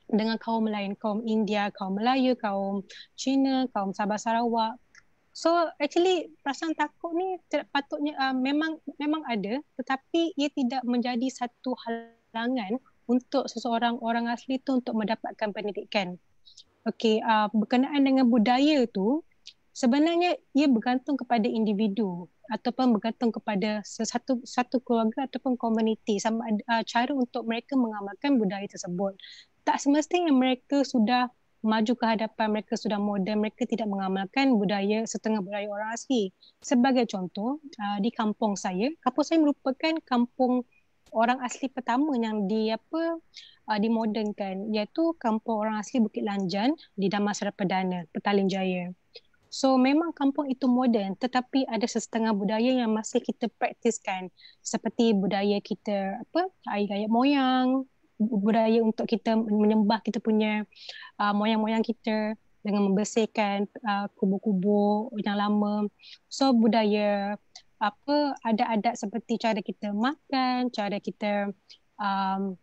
dengan kaum lain, kaum India, kaum Melayu, kaum Cina, kaum Sabah Sarawak, So actually perasaan takut ni patutnya uh, memang memang ada tetapi ia tidak menjadi satu halangan untuk seseorang orang asli tu untuk mendapatkan pendidikan. Okey, uh, berkenaan dengan budaya tu sebenarnya ia bergantung kepada individu ataupun bergantung kepada sesatu satu keluarga ataupun komuniti sama ada, uh, cara untuk mereka mengamalkan budaya tersebut. Tak semestinya mereka sudah maju ke hadapan mereka sudah moden mereka tidak mengamalkan budaya setengah budaya orang asli sebagai contoh ah, di kampung saya kampung saya merupakan kampung orang asli pertama yang di apa ah, dimodenkan iaitu kampung orang asli Bukit Lanjan di Damansara Perdana Petaling Jaya So memang kampung itu moden tetapi ada setengah budaya yang masih kita praktiskan seperti budaya kita apa air gayak moyang budaya untuk kita menyembah kita punya uh, moyang-moyang kita dengan membersihkan uh, kubur-kubur yang lama. So budaya apa adat-adat seperti cara kita makan, cara kita um,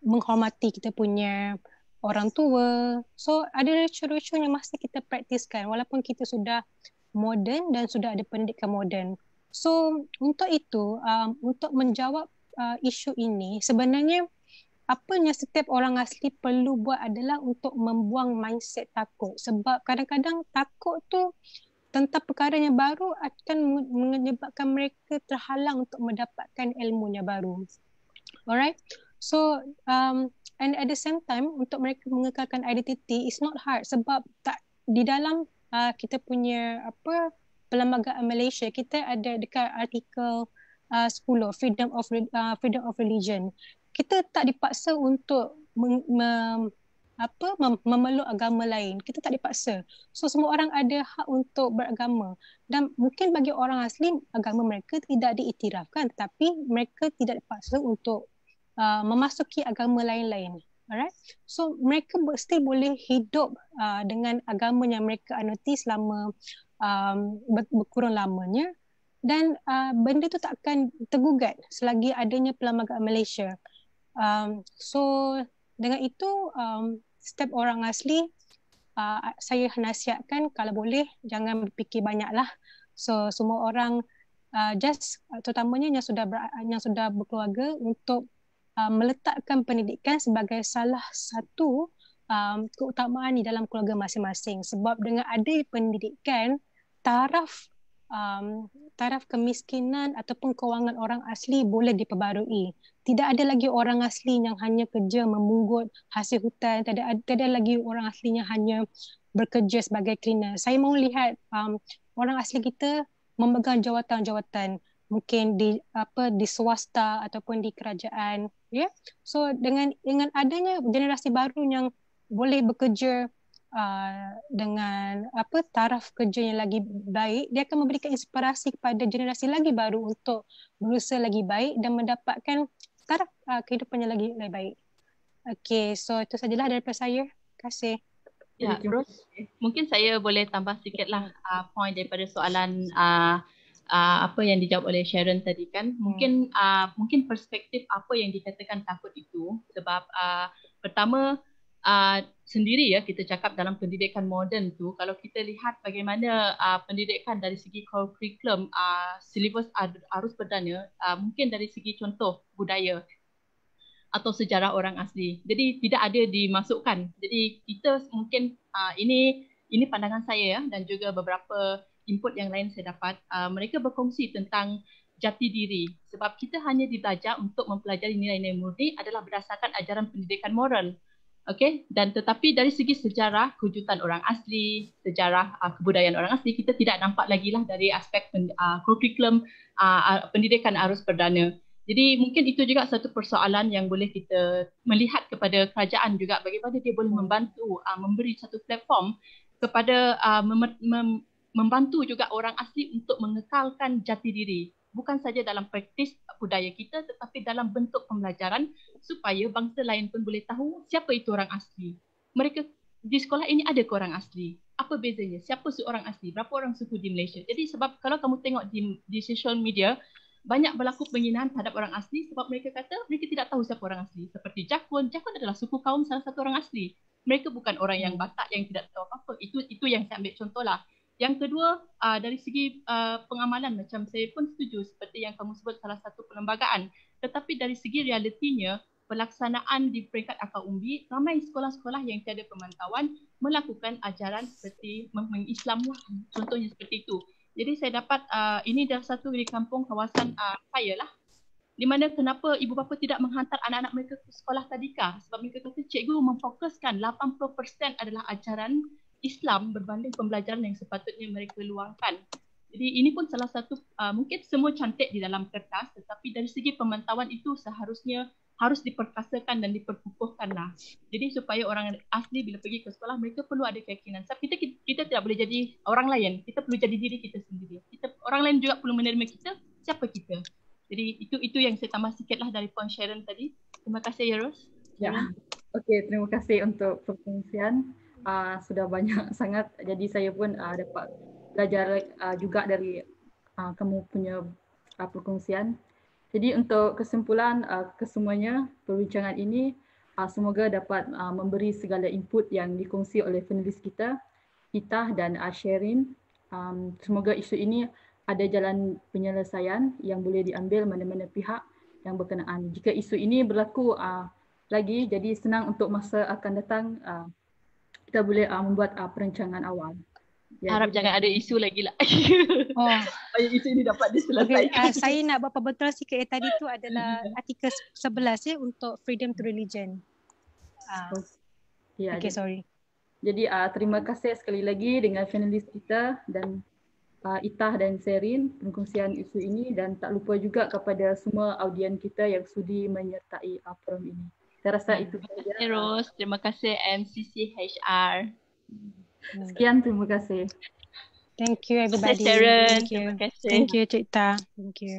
menghormati kita punya orang tua. So ada lucu-lucu yang masih kita praktiskan walaupun kita sudah moden dan sudah ada pendidikan moden. So untuk itu, um, untuk menjawab uh, isu ini sebenarnya apa yang setiap orang asli perlu buat adalah untuk membuang mindset takut sebab kadang-kadang takut tu tentang perkara yang baru akan menyebabkan mereka terhalang untuk mendapatkan ilmu yang baru. Alright? So, um, and at the same time, untuk mereka mengekalkan identiti, it's not hard sebab tak di dalam uh, kita punya apa perlembagaan Malaysia, kita ada dekat artikel uh, 10, freedom of uh, freedom of religion kita tak dipaksa untuk mem, mem, apa mem, memeluk agama lain kita tak dipaksa so semua orang ada hak untuk beragama dan mungkin bagi orang asli agama mereka tidak diiktirafkan tetapi mereka tidak dipaksa untuk uh, memasuki agama lain-lain alright so mereka still boleh hidup uh, dengan agama yang mereka anuti selama um, berkurang lamanya dan uh, benda itu takkan tergugat selagi adanya perlembagaan Malaysia. Um, so dengan itu um, step orang asli uh, saya nasihatkan kalau boleh jangan fikir banyaklah. So semua orang uh, just terutamanya yang sudah ber, yang sudah berkeluarga untuk uh, meletakkan pendidikan sebagai salah satu um, keutamaan di dalam keluarga masing-masing. Sebab dengan ada pendidikan taraf um, taraf kemiskinan ataupun kewangan orang asli boleh diperbarui. Tidak ada lagi orang asli yang hanya kerja memungut hasil hutan. Tidak ada, tidak ada lagi orang asli yang hanya bekerja sebagai cleaner. Saya mahu lihat um, orang asli kita memegang jawatan-jawatan mungkin di apa di swasta ataupun di kerajaan yeah? so dengan dengan adanya generasi baru yang boleh bekerja uh, dengan apa taraf kerja yang lagi baik dia akan memberikan inspirasi kepada generasi lagi baru untuk berusaha lagi baik dan mendapatkan taraf uh, kehidupannya lagi lebih baik. Okay, so itu sajalah daripada saya. Terima kasih. Ya, ya terus. Mungkin saya boleh tambah sikitlah uh, point daripada soalan uh, uh, apa yang dijawab oleh Sharon tadi kan. Hmm. Mungkin uh, mungkin perspektif apa yang dikatakan takut itu sebab uh, pertama uh, sendiri ya kita cakap dalam pendidikan moden tu kalau kita lihat bagaimana uh, pendidikan dari segi curriculum uh, ah, syllabus arus perdana uh, mungkin dari segi contoh budaya atau sejarah orang asli jadi tidak ada dimasukkan jadi kita mungkin uh, ini ini pandangan saya ya dan juga beberapa input yang lain saya dapat uh, mereka berkongsi tentang jati diri sebab kita hanya dibaca untuk mempelajari nilai-nilai murni adalah berdasarkan ajaran pendidikan moral Okay, dan tetapi dari segi sejarah kewujudan orang asli, sejarah uh, kebudayaan orang asli, kita tidak nampak lagi lah dari aspek ah, kurikulum pen, uh, ah, uh, pendidikan arus perdana. Jadi mungkin itu juga satu persoalan yang boleh kita melihat kepada kerajaan juga bagaimana dia boleh membantu uh, memberi satu platform kepada uh, mem- mem- membantu juga orang asli untuk mengekalkan jati diri bukan saja dalam praktis budaya kita tetapi dalam bentuk pembelajaran supaya bangsa lain pun boleh tahu siapa itu orang asli. Mereka di sekolah ini ada ke orang asli? Apa bezanya? Siapa orang asli? Berapa orang suku di Malaysia? Jadi sebab kalau kamu tengok di, di social media, banyak berlaku penghinaan terhadap orang asli sebab mereka kata mereka tidak tahu siapa orang asli. Seperti Jakun, Jakun adalah suku kaum salah satu orang asli. Mereka bukan orang yang hmm. Batak yang tidak tahu apa-apa. Itu itu yang saya ambil contoh lah. Yang kedua, uh, dari segi uh, pengamalan macam saya pun setuju seperti yang kamu sebut salah satu perlembagaan. Tetapi dari segi realitinya, pelaksanaan di peringkat akar umbi, ramai sekolah-sekolah yang tiada pemantauan melakukan ajaran seperti mengislamkan, contohnya seperti itu. Jadi saya dapat, uh, ini adalah satu di kampung kawasan uh, saya lah. Di mana kenapa ibu bapa tidak menghantar anak-anak mereka ke sekolah tadika? Sebab mereka kata cikgu memfokuskan 80% adalah ajaran Islam berbanding pembelajaran yang sepatutnya mereka luangkan. Jadi ini pun salah satu uh, mungkin semua cantik di dalam kertas tetapi dari segi pemantauan itu seharusnya harus diperkasakan dan diperkukuhkan lah. Jadi supaya orang asli bila pergi ke sekolah mereka perlu ada keyakinan. Sebab kita, kita kita tidak boleh jadi orang lain. Kita perlu jadi diri kita sendiri. Kita orang lain juga perlu menerima kita siapa kita. Jadi itu itu yang saya tambah sikit dari puan Sharon tadi. Terima kasih Yeros. Ya. Okey, terima kasih untuk perkongsian uh, sudah banyak sangat jadi saya pun uh, dapat belajar uh, juga dari uh, kamu punya uh, perkongsian. Jadi untuk kesimpulan uh, kesemuanya perbincangan ini uh, semoga dapat uh, memberi segala input yang dikongsi oleh penulis kita kita dan uh, Um, semoga isu ini ada jalan penyelesaian yang boleh diambil mana-mana pihak yang berkenaan. Jika isu ini berlaku uh, lagi, jadi senang untuk masa akan datang uh, kita boleh uh, membuat uh, perancangan awal. Yeah. Harap jangan ada isu lagi lah. Oh. Ayuh, isu ini dapat diselesaikan. Okay. Uh, saya nak bapa betul sikit yang eh, tadi tu adalah artikel 11 ya, eh, untuk freedom to religion. Uh. Yeah, ya, okay, jadi, sorry. Jadi uh, terima kasih sekali lagi dengan panelis kita dan uh, Itah dan Serin pengkongsian isu ini dan tak lupa juga kepada semua audien kita yang sudi menyertai uh, forum ini. Saya rasa hmm. itu sahaja. Terima kasih Ros. Terima kasih MCCHR. Sekian terima kasih. Thank you everybody. Thank you. Terima kasih. Thank you Cikta. Thank you.